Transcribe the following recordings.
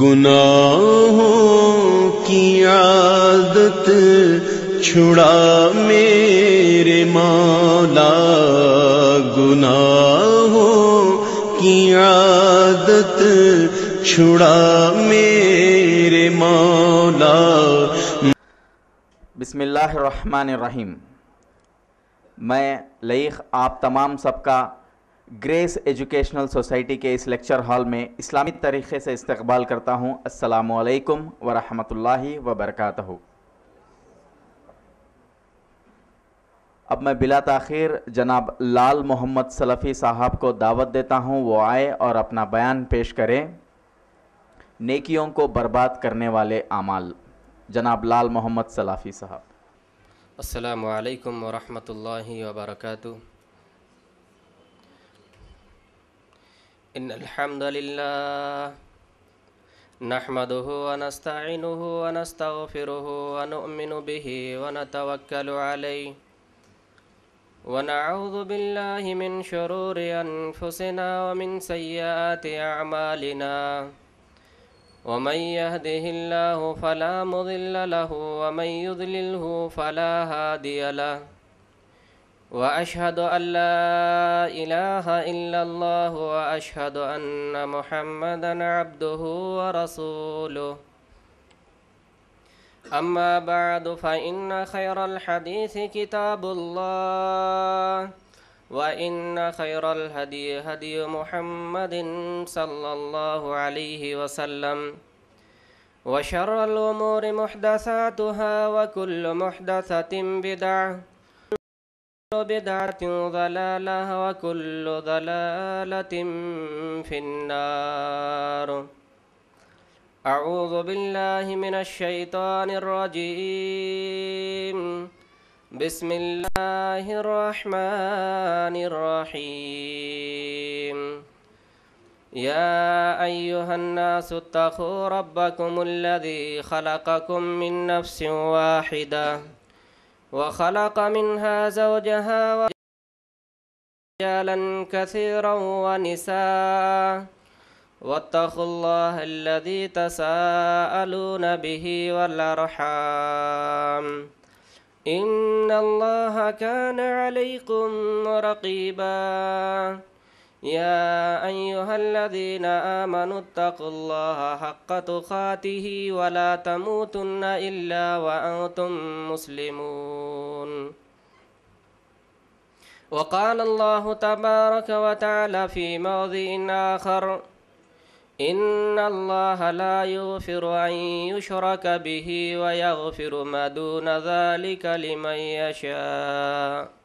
गुनाहों की आदत छुड़ा मेरे मौला गुनाहों की आदत छुड़ा मेरे मौला बिस्मिल्लाह रहमान रहीम मैं लईख आप तमाम सबका ग्रेस एजुकेशनल सोसाइटी के इस लेक्चर हॉल में इस्लामिक तरीक़े से इस्तकबाल करता हूँ असलकम वरहि वबरक अब मैं बिला तखिर जनाब लाल मोहम्मद सलफ़ी साहब को दावत देता हूँ वो आए और अपना बयान पेश करें नेकियों को बर्बाद करने वाले अमाल जनाब लाल मोहम्मद सलाफ़ी साहब असलकम वरहमल वर्का إن الحمد لله نحمده ونستعينه ونستغفره ونؤمن به ونتوكل عليه ونعوذ بالله من شرور أنفسنا ومن سيئات أعمالنا ومن يهده الله فلا مضل له ومن يضلله فلا هادي له واشهد ان لا اله الا الله واشهد ان محمدا عبده ورسوله اما بعد فان خير الحديث كتاب الله وان خير الهدي هدي محمد صلى الله عليه وسلم وشر الامور محدثاتها وكل محدثه بدعه كل بدعة ضلالة وكل ضلالة في النار أعوذ بالله من الشيطان الرجيم بسم الله الرحمن الرحيم يا أيها الناس اتقوا ربكم الذي خلقكم من نفس واحدة وخلق منها زوجها ورجالا كثيرا ونساء واتقوا الله الذي تساءلون به والأرحام إن الله كان عليكم رقيباً يا أيها الذين آمنوا اتقوا الله حق تقاته ولا تموتن إلا وأنتم مسلمون وقال الله تبارك وتعالى في موضع آخر إن الله لا يغفر أن يشرك به ويغفر ما دون ذلك لمن يشاء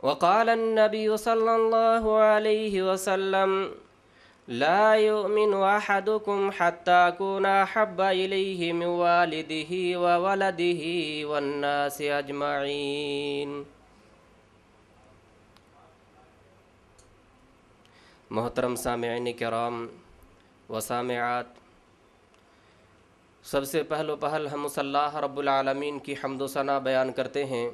وقال النبي صلى الله عليه وسلم لا يؤمن أحدكم حتى أكون أحب إليه من والده وولده والناس أجمعين محترم سامعین کرام و سامعات سب سے پہلو پہل ہم सबसे اللہ رب العالمین کی حمد و ثنا بیان کرتے ہیں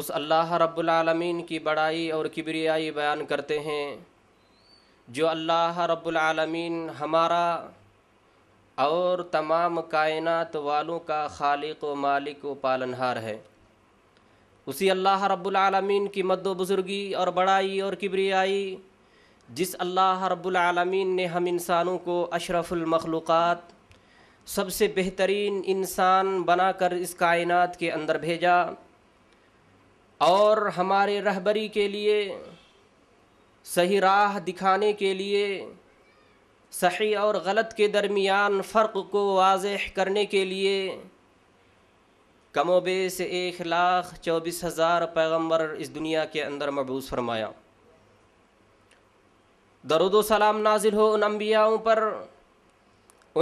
उस अल्लाह रब्लमीन की बड़ाई और किबरियाई बयान करते हैं जो अल्लाह रब्लमीन हमारा और तमाम कायनात वालों का खालिक व मालिक व पालनहार है उसी अल्लाह रब्लमीन की मद बुज़ुर्गी और बड़ाई और किबरियाई जिस अल्लाह रब्लमीन ने हम इंसानों को अशरफुलमखलूक़ात सबसे बेहतरीन इंसान बनाकर इस कायनात के अंदर भेजा और हमारे रहबरी के लिए सही राह दिखाने के लिए सही और गलत के दरमियान फ़र्क को वाज करने के लिए से एक लाख चौबीस हज़ार पैगम्बर इस दुनिया के अंदर मबूस फरमाया दरुद सलाम नाजिल हो उन अम्बियाओं पर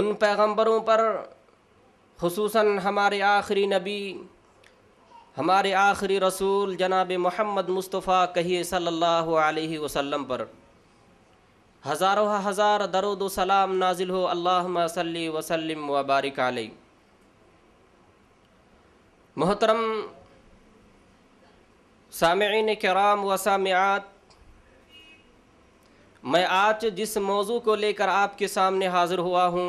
उन पैगम्बरों पर खसूस हमारे आखिरी नबी हमारे आखिरी रसूल जनाब मोहम्मद मुस्तफ़ा कहिए सल्लल्लाहु अलैहि वसल्लम पर हज़ारों हज़ार दरुद सलाम नाजिल हो अल्लाह सल्ली वसलम वबारिक मोहतरम सामीन कराम व मैं आज जिस मौजू को लेकर आपके सामने हाजिर हुआ हूँ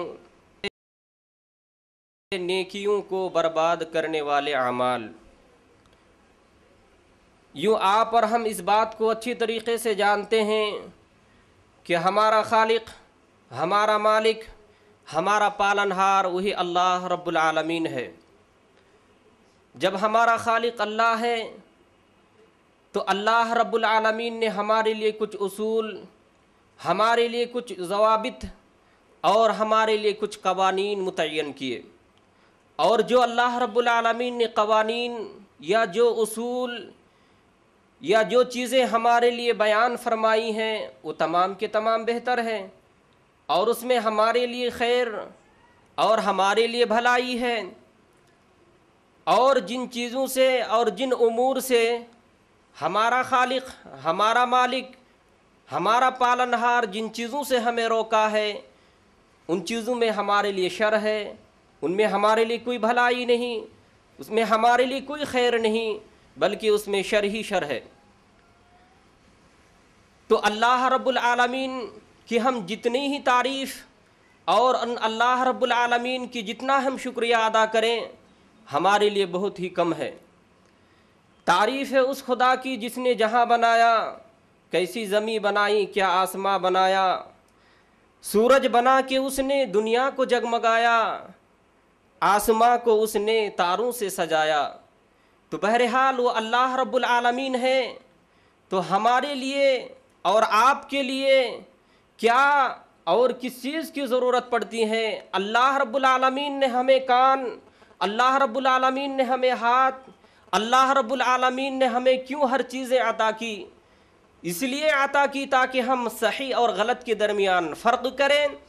नेकियों को बर्बाद करने वाले अमाल यूँ आप और हम इस बात को अच्छी तरीके से जानते हैं कि हमारा खालिक हमारा मालिक हमारा पालनहार वही अल्लाह रब्बुलआलमीन है जब हमारा खालिक अल्लाह है तो अल्लाह रब्बुलआलमीन ने हमारे लिए कुछ असूल हमारे लिए कुछ जवाबित और हमारे लिए कुछ कवानीन मुतन किए और जो अल्लाह रब्बुलआलमीन ने कवानीन या जो असूल या जो चीज़ें हमारे लिए बयान फरमाई हैं वो तमाम के तमाम बेहतर है और उसमें हमारे लिए खैर और हमारे लिए भलाई है और जिन चीज़ों से और जिन अमूर से हमारा खालिक हमारा मालिक हमारा पालनहार जिन चीज़ों से हमें रोका है उन चीज़ों में हमारे लिए शर है उनमें हमारे लिए कोई भलाई नहीं उसमें हमारे लिए कोई खैर नहीं बल्कि उसमें शर ही शर है तो अल्लाह रब्बुल आलमीन की हम जितनी ही तारीफ़ और अल्लाह रब्बुल आलमीन की जितना हम शुक्रिया अदा करें हमारे लिए बहुत ही कम है तारीफ़ है उस खुदा की जिसने जहाँ बनाया कैसी ज़मी बनाई क्या आसमां बनाया सूरज बना के उसने दुनिया को जगमगाया आसमां को उसने तारों से सजाया तो बहरहाल वो अल्लाह रब्बुल आलमीन है तो हमारे लिए और आपके लिए क्या और किस चीज़ की ज़रूरत पड़ती है अल्लाह रब्बुल आलमीन ने हमें कान अल्लाह रब्बुल आलमीन ने हमें हाथ अल्लाह रब्बुल आलमीन ने हमें क्यों हर चीज़ें अता की इसलिए अता की ताकि हम सही और गलत के दरमियान फ़र्क करें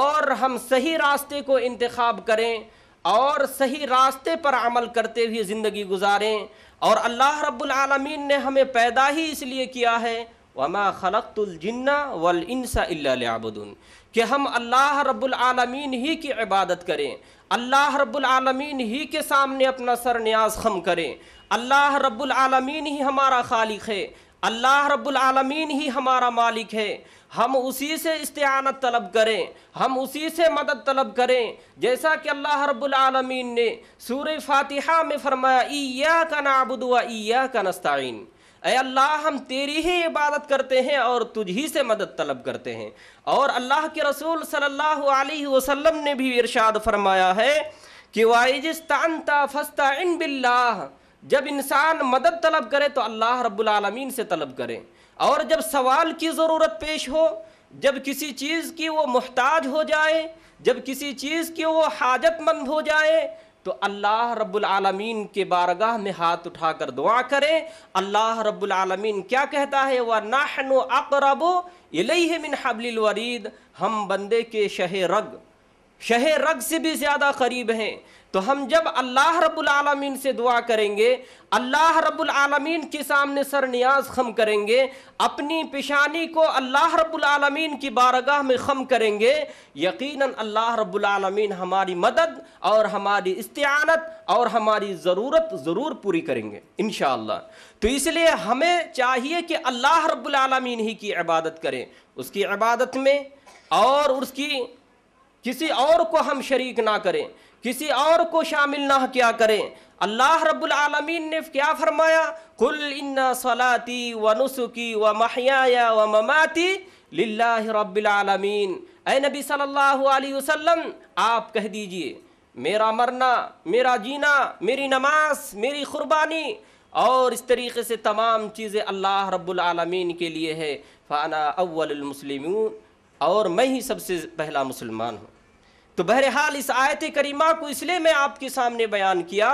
और हम सही रास्ते को इंतखब करें और सही रास्ते पर अमल करते हुए ज़िंदगी गुजारें और अल्लाह रब्बुल आलमीन ने हमें पैदा ही इसलिए किया है वमा खलतुलजन्ना वल इनसा कि हम अल्लाह रब्बुल आलमीन ही की इबादत करें अल्लाह रब्बुल आलमीन ही के सामने अपना सर न्याज खम करें अल्लाह रब्बुल आलमीन ही हमारा खालिक है अल्लाह रब्बुल आलमीन ही हमारा मालिक है हम उसी से इस्तेनत तलब करें हम उसी से मदद तलब करें जैसा कि अल्लाह रब्बुल आलमीन ने सूर फातिहा में फरमाया ईया का नाबुदुआ ईया का नस्ताइन अय अल्लाह हम तेरी ही इबादत करते हैं और तुझी से मदद तलब करते हैं और अल्लाह के रसूल सल्लल्लाहु अलैहि वसल्लम ने भी इरशाद फरमाया है कि वाइजस्तान फस्ता इन बिल्लाह जब इंसान मदद तलब करे तो अल्लाह रब्बुल आलमीन से तलब करें और जब सवाल की ज़रूरत पेश हो जब किसी चीज़ की वो मोहताज हो जाए जब किसी चीज़ की वो हाजतमंद हो जाए तो अल्लाह रब्बुल आलमीन के बारगाह में हाथ उठाकर दुआ करें अल्लाह रब्बुल आलमीन क्या कहता है वह नाहन अकरब इलही मिन हबलिल वरीद हम बंदे के शह रग शह रग से भी ज़्यादा करीब हैं तो हम जब अल्लाह रब्बुल आलमीन से दुआ करेंगे अल्लाह रब्बुल आलमीन के सामने सर नियाज खम करेंगे अपनी पेशानी को अल्लाह रब्बुल आलमीन की बारगाह में खम करेंगे यकीनन अल्लाह रब्बुल आलमीन हमारी मदद और हमारी इस्तानत और हमारी ज़रूरत ज़रूर पूरी करेंगे इन तो इसलिए हमें चाहिए कि अल्लाह रब्बुल आलमीन ही की इबादत करें उसकी इबादत में और उसकी किसी और को हम शरीक ना करें किसी और को शामिल ना क्या करें अल्लाह रब्बुल आलमीन ने क्या फरमाया कुल इन्ना सलाती व नुसुकी व महयाया व ममाती लिल्लाह रब्बिल आलमीन ए नबी सल्लल्लाहु अलैहि वसल्लम आप कह दीजिए मेरा मरना मेरा जीना मेरी नमाज मेरी कुर्बानी और इस तरीके से तमाम चीज़ें अल्लाह रब्बुल आलमीन के लिए है फ़ाना अव्वल और मैं ही सबसे पहला मुसलमान हूँ तो बहरहाल इस आयत करीमा को इसलिए मैं आपके सामने बयान किया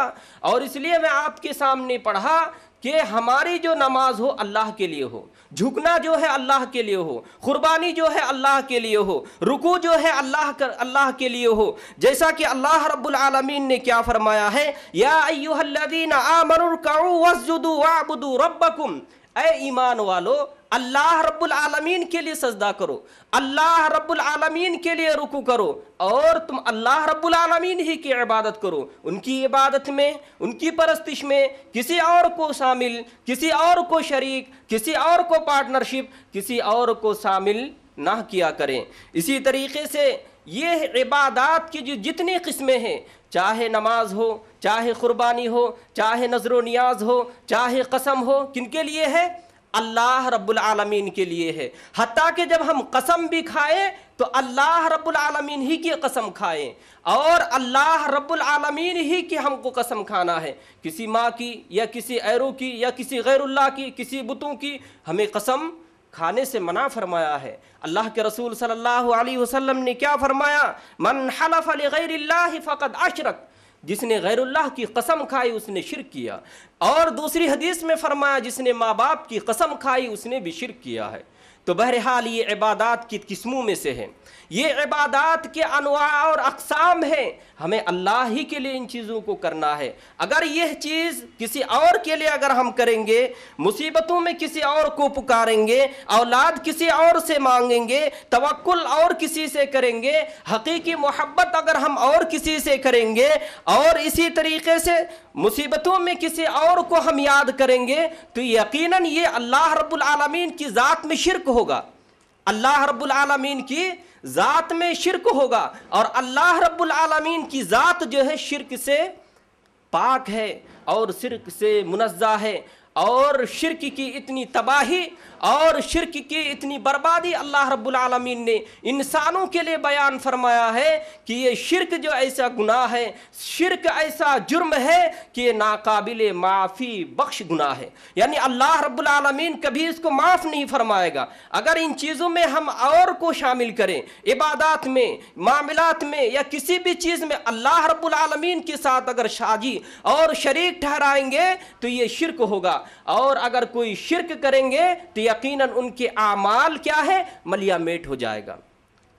और इसलिए मैं आपके सामने पढ़ा कि हमारी जो नमाज हो अल्लाह के लिए हो झुकना जो है अल्लाह के लिए हो कुर्बानी जो है अल्लाह के लिए हो रुकू जो है अल्लाह कर अल्लाह के लिए हो जैसा कि अल्लाह रब्बुल आलमीन ने क्या फरमाया है या अय्युहल्लज़ीना वस्जुदू वअबुदू रब्बकुम ए ईमान वालों अल्लाह रब्बुल आलमीन के लिए सजदा करो अल्लाह रब्बुल आलमीन के लिए रुकू करो और तुम अल्लाह रब्बुल आलमीन ही की इबादत करो उनकी इबादत में उनकी परस्तिश में किसी और को शामिल किसी और को शरीक किसी और को पार्टनरशिप किसी और को शामिल ना किया करें इसी तरीके से ये इबादत की जो जितनी किस्में हैं चाहे नमाज हो चाहे क़ुरबानी हो चाहे नजर व नियाज हो चाहे कसम हो किन के लिए है अल्लाह रब्बुल आलमीन के लिए है हती कि जब हम कसम भी खाएं तो अल्लाह रब्बुल आलमीन ही की कसम खाएं और अल्लाह रब्बुल आलमीन ही की हमको कसम खाना है किसी माँ की या किसी ऐरों की या किसी गैरुल्लाह की किसी बुतों की हमें कसम खाने से मना फरमाया है अल्लाह के रसूल सल्लल्लाहु अलैहि वसल्लम ने क्या फरमाया मन हलफ अली गैर फ़कत अशरक जिसने गैरुल्लाह की कसम खाई उसने शिर किया और दूसरी हदीस में फरमाया जिसने माँ बाप की कसम खाई उसने भी शिर किया है तो बहरहाल ये इबादत की किस्मों में से है ये इबादत के अनवा और अकसाम हैं हमें अल्लाह ही के लिए इन चीज़ों को करना है अगर यह चीज़ किसी और के लिए अगर हम करेंगे मुसीबतों में किसी और को पुकारेंगे औलाद किसी और से मांगेंगे तवक्ल और किसी से करेंगे हकीकी मोहब्बत अगर हम और किसी से करेंगे और इसी तरीके से मुसीबतों में किसी और को हम याद करेंगे तो यकीन ये अल्लाह रबालमीन की ज़ात में शिरक होगा अल्लाह रब्बुल आलमीन की ज़ात में शिरक होगा और अल्लाह रब्बुल आलमीन की ज़ात जो है शिरक से पाक है और शिरक से मुनज़ा है और शिरक की इतनी तबाही और शिरक की इतनी बर्बादी अल्लाह रब्बुलमीन ने इंसानों के लिए बयान फरमाया है कि ये शिरक जो ऐसा गुनाह है शिरक ऐसा जुर्म है कि ये नाकाबिल माफ़ी बख्श गुनाह है यानी अल्लाह रब्बुलमीन कभी इसको माफ़ नहीं फरमाएगा अगर इन चीज़ों में हम और को शामिल करें इबादत में मामलात में या किसी भी चीज़ में अल्लाह रब्बुलमीन के साथ अगर शाजी और शरीक ठहराएंगे तो ये शिरक होगा और अगर कोई शिरक करेंगे तो यकीनन उनके आमाल क्या है मलियामेट हो जाएगा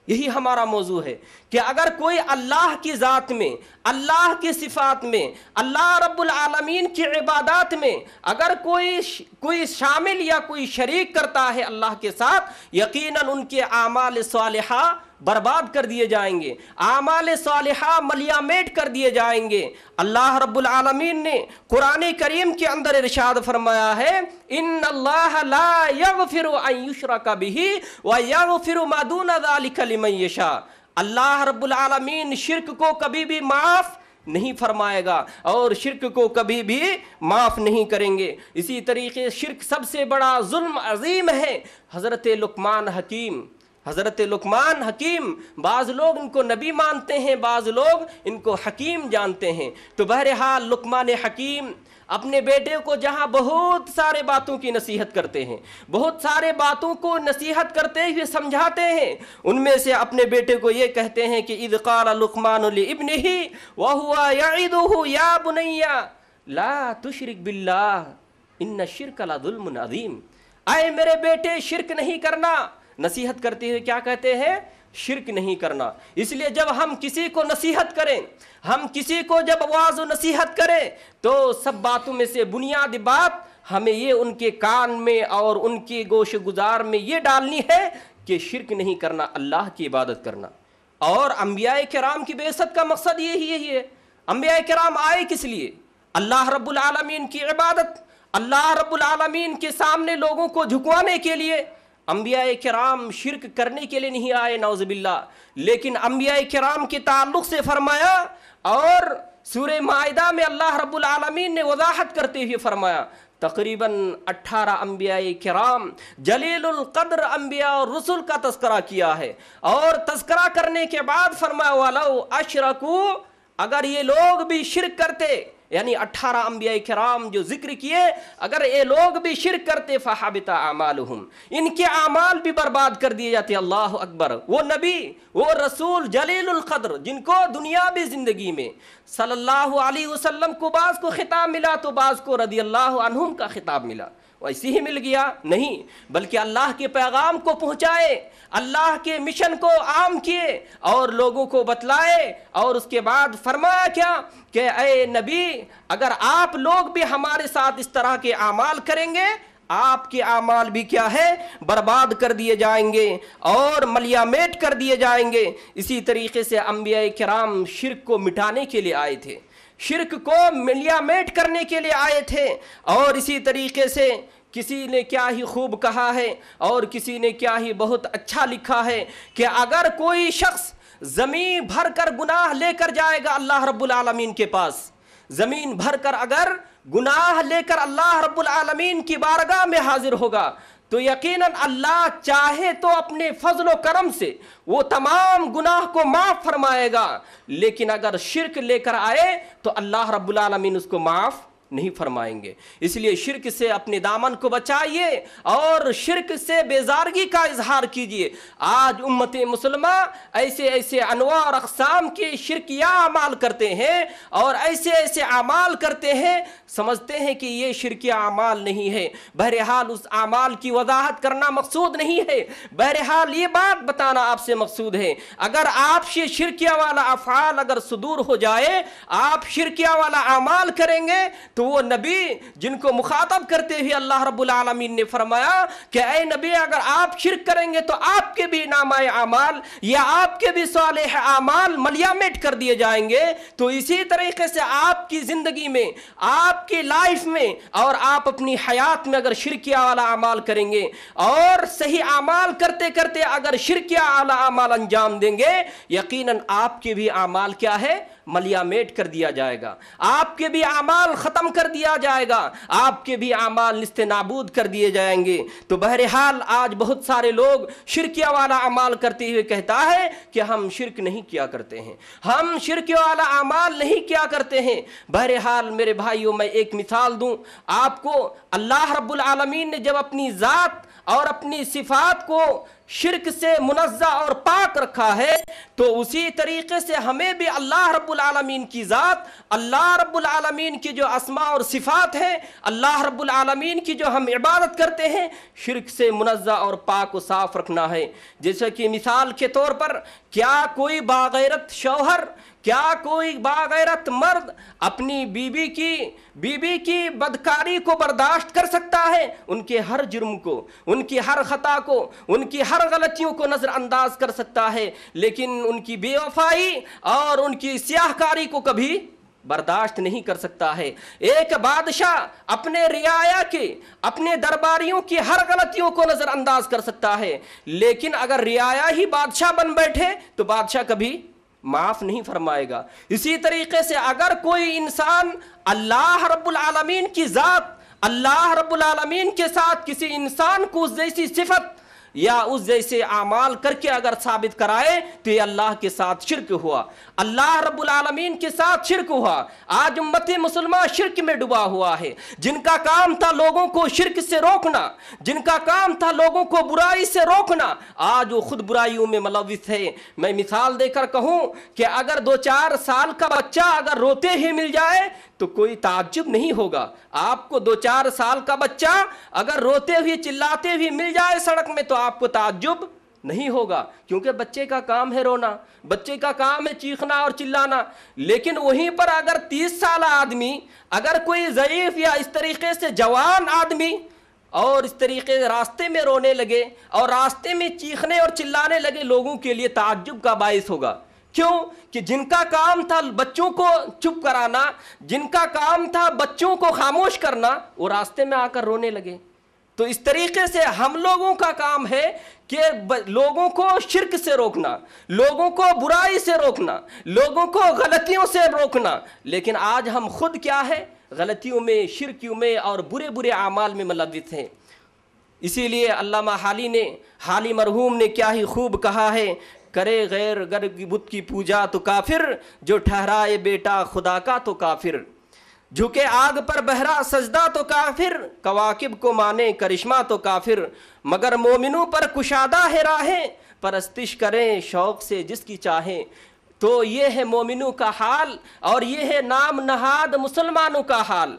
यही हमारा मौजू है कि अगर कोई अल्लाह की ज़ात में अल्लाह की सिफात में अल्लाह रब्बुल आलमीन की इबादत में अगर कोई कोई शामिल या कोई शरीक करता है अल्लाह के साथ यकीनन उनके आमाल सालहा बर्बाद कर दिए जाएंगे आमाल साल मलियामेट कर दिए जाएंगे अल्लाह रब्बुल आलमीन ने कुरान करीम के अंदर इरशाद फरमाया है इन अल्लाह फिर का भी व फिर मादून कलिमयशा अल्लाह रब्बुल आलमीन शिरक को कभी भी माफ़ नहीं फरमाएगा और शिरक को कभी भी माफ़ नहीं करेंगे इसी तरीके शिरक सबसे बड़ा जुल्म अजीम है हज़रत लुकमान हकीम हज़रत लकमान हकीम बाज़ लोग इनको नबी मानते हैं बाज़ लोग इनको हकीम जानते हैं तो बहरहाल लकमान हकीम अपने बेटे को जहाँ बहुत सारे बातों की नसीहत करते हैं बहुत सारे बातों को नसीहत करते हुए समझाते हैं उनमें से अपने बेटे को ये कहते हैं कि इदकार लुकमान इबन ही वह हुआ या यादू या बुनैया ला तुशरक बिल्ला इन शिरकला जुल्म अजीम आए मेरे बेटे शिरक नहीं करना नसीहत करते हुए क्या कहते हैं शिरक नहीं करना इसलिए जब हम किसी को नसीहत करें हम किसी को जब आवाज़ नसीहत करें तो सब बातों में से बुनियादी बात हमें ये उनके कान में और उनके गोश गुजार में ये डालनी है कि शिरक नहीं करना अल्लाह की इबादत करना और अम्बिया राम की बेसत का मकसद यही यही है अम्बिया के राम आए किस लिए अल्लाह रब्बुल आलमीन की इबादत अल्लाह रब्बुल आलमीन के सामने लोगों को झुकवाने के लिए अम्बिया कराम शिरक करने के लिए नहीं आए नौजबिल्ला लेकिन अम्बिया कराम के ताल्लुक से फरमाया और सूर्य माहा में अल्लाह रबालमीन ने वजाहत करते हुए फरमाया तकरीबन 18 अम्बिया कराम जलीलकद्र अम्बिया और रसुल का तस्करा किया है और तस्करा करने के बाद फरमाया वालो अशरकू अगर ये लोग भी शिरक करते यानी अट्ठारह अम्बिया कराम जो जिक्र किए अगर ये लोग भी शिर करते फ़हाबिता आमाल इनके आमाल भी बर्बाद कर दिए जाते अल्लाह अकबर वो नबी वो रसूल जलील जिनको दुनिया भी ज़िंदगी में सल्लाम को बाज़ को ख़िताब मिला तो बाज़ को रदी अल्लाह का ख़िताब मिला वैसे ही मिल गया नहीं बल्कि अल्लाह के पैगाम को पहुँचाए अल्लाह के मिशन को आम किए और लोगों को बतलाए और उसके बाद फरमाया क्या कि अय नबी अगर आप लोग भी हमारे साथ इस तरह के अमाल करेंगे आपके अमाल भी क्या है बर्बाद कर दिए जाएंगे और मलियामेट कर दिए जाएंगे इसी तरीके से अम्बिया कराम शिरक को मिटाने के लिए आए थे शिरक को मिलियामेट करने के लिए आए थे और इसी तरीके से किसी ने क्या ही खूब कहा है और किसी ने क्या ही बहुत अच्छा लिखा है कि अगर कोई शख्स ज़मीन भर कर गुनाह लेकर जाएगा अल्लाह रब्बुल आलमीन के पास ज़मीन भर कर अगर गुनाह लेकर अल्लाह रब्बुल आलमीन की बारगाह में हाजिर होगा तो यकीनन अल्लाह चाहे तो अपने फजल करम से वो तमाम गुनाह को माफ़ फरमाएगा लेकिन अगर शिरक लेकर आए तो अल्लाह रब्बुल आलमीन उसको माफ़ नहीं फरमाएंगे इसलिए शिरक से अपने दामन को बचाइए और शिरक से बेजारगी का इजहार कीजिए आज उम्मत मुसलमा ऐसे ऐसे अनवा और अकसाम के या अमाल करते हैं और ऐसे ऐसे अमाल करते हैं समझते हैं कि ये शिरकिया अमाल नहीं है बहरहाल उस अमाल की वजाहत करना मकसूद नहीं है बहरहाल ये बात बताना आपसे मकसूद है अगर आपसे शिरकिया वाला अफ़ाल अगर सुदूर हो जाए आप शिरकिया वाला अमाल करेंगे तो तो वो नबी जिनको मुखातब करते हुए अल्लाह रबालमीन ने फरमाया कि अय नबी अगर आप शिरक करेंगे तो आपके भी नामा आमाल या आपके भी साल आमाल मलियामेट कर दिए जाएंगे तो इसी तरीके से आपकी ज़िंदगी में आपकी लाइफ में और आप अपनी हयात में अगर शिरकिया वाला अमाल करेंगे और सही अमाल करते करते अगर शिरकिया वाला अमाल अंजाम देंगे यकीनन आपके भी अमाल क्या है मलियामेट कर दिया जाएगा आपके भी अमाल ख़त्म कर दिया जाएगा आपके भी अमाल नस्त नाबूद कर दिए जाएंगे तो बहरहाल आज बहुत सारे लोग शिरकिया वाला अमाल करते हुए कहता है कि हम शिरक नहीं किया करते हैं हम शिरक वाला अमाल नहीं किया करते हैं बहरहाल मेरे भाइयों मैं एक मिसाल दूँ आपको अल्लाह रब्बुल आलमीन ने जब अपनी ज़ात और अपनी सिफात को शिरक से मुनज़ा और पाक रखा है तो उसी तरीके से हमें भी अल्लाह रब्लमीन की ज़ात अल्लाह रब्लमीन की जो असमा और सिफ़ात है अल्लाह रब्लमीन की जो हम इबादत करते हैं शिरक से मुनज़ा और पाक को साफ़ रखना है जैसे कि मिसाल के तौर पर क्या कोई बागैरत शौहर क्या कोई बागैरत मर्द अपनी बीबी की बीबी की बदकारी को बर्दाश्त कर सकता है उनके हर जुर्म को उनकी हर ख़ता को उनकी हर गलतियों को नज़रअंदाज कर सकता है लेकिन उनकी बेवफाई और उनकी स्याहकारी को कभी बर्दाश्त नहीं कर सकता है एक बादशाह अपने रियाया के अपने दरबारियों की हर गलतियों को नज़रअंदाज कर सकता है लेकिन अगर रियाया ही बादशाह बन बैठे तो बादशाह कभी माफ़ नहीं फरमाएगा इसी तरीके से अगर कोई इंसान अल्लाह रब्बुल आलमीन की ज़ात अल्लाह रब्बुल आलमीन के साथ किसी इंसान को जैसी सिफत या उस जैसे आमाल करके अगर साबित कराए तो ये अल्लाह के साथ शिरक हुआ अल्लाह रबालमीन के साथ शिरक हुआ आज उम्मत मुसलमान शिरक में डूबा हुआ है जिनका काम था लोगों को शिरक से रोकना जिनका काम था लोगों को बुराई से रोकना आज वो खुद बुराइयों में मुलविस है मैं मिसाल देकर कहूँ कि अगर दो चार साल का बच्चा अगर रोते ही मिल जाए तो कोई ताज्जुब नहीं होगा आपको दो चार साल का बच्चा अगर रोते हुए चिल्लाते हुए मिल जाए सड़क में तो आपको ताज्जुब नहीं होगा क्योंकि बच्चे का काम है रोना बच्चे का काम है चीखना और चिल्लाना लेकिन वहीं पर अगर तीस साल आदमी अगर कोई ज़यीफ़ या इस तरीके से जवान आदमी और इस तरीके रास्ते में रोने लगे और रास्ते में चीखने और चिल्लाने लगे लोगों के लिए ताज्जुब का बायस होगा क्यों कि जिनका काम था बच्चों को चुप कराना जिनका काम था बच्चों को खामोश करना वो रास्ते में आकर रोने लगे तो इस तरीके से हम लोगों का काम है कि लोगों को शिरक से रोकना लोगों को बुराई से रोकना लोगों को गलतियों से रोकना लेकिन आज हम खुद क्या है गलतियों में शिरकियों में और बुरे बुरे अमाल में मलवित हैं इसीलिए अल्लामा हाली ने हाली मरहूम ने क्या ही खूब कहा है करे गैर गर्ग बुत की पूजा तो काफिर जो ठहराए बेटा खुदा का तो काफिर झुके आग पर बहरा सजदा तो काफिर कवाकिब को माने करिश्मा तो काफिर मगर मोमिनों पर कुशादा है राहें परस्तिश करें शौक से जिसकी चाहें तो ये है मोमिनों का हाल और ये है नाम नहाद मुसलमानों का हाल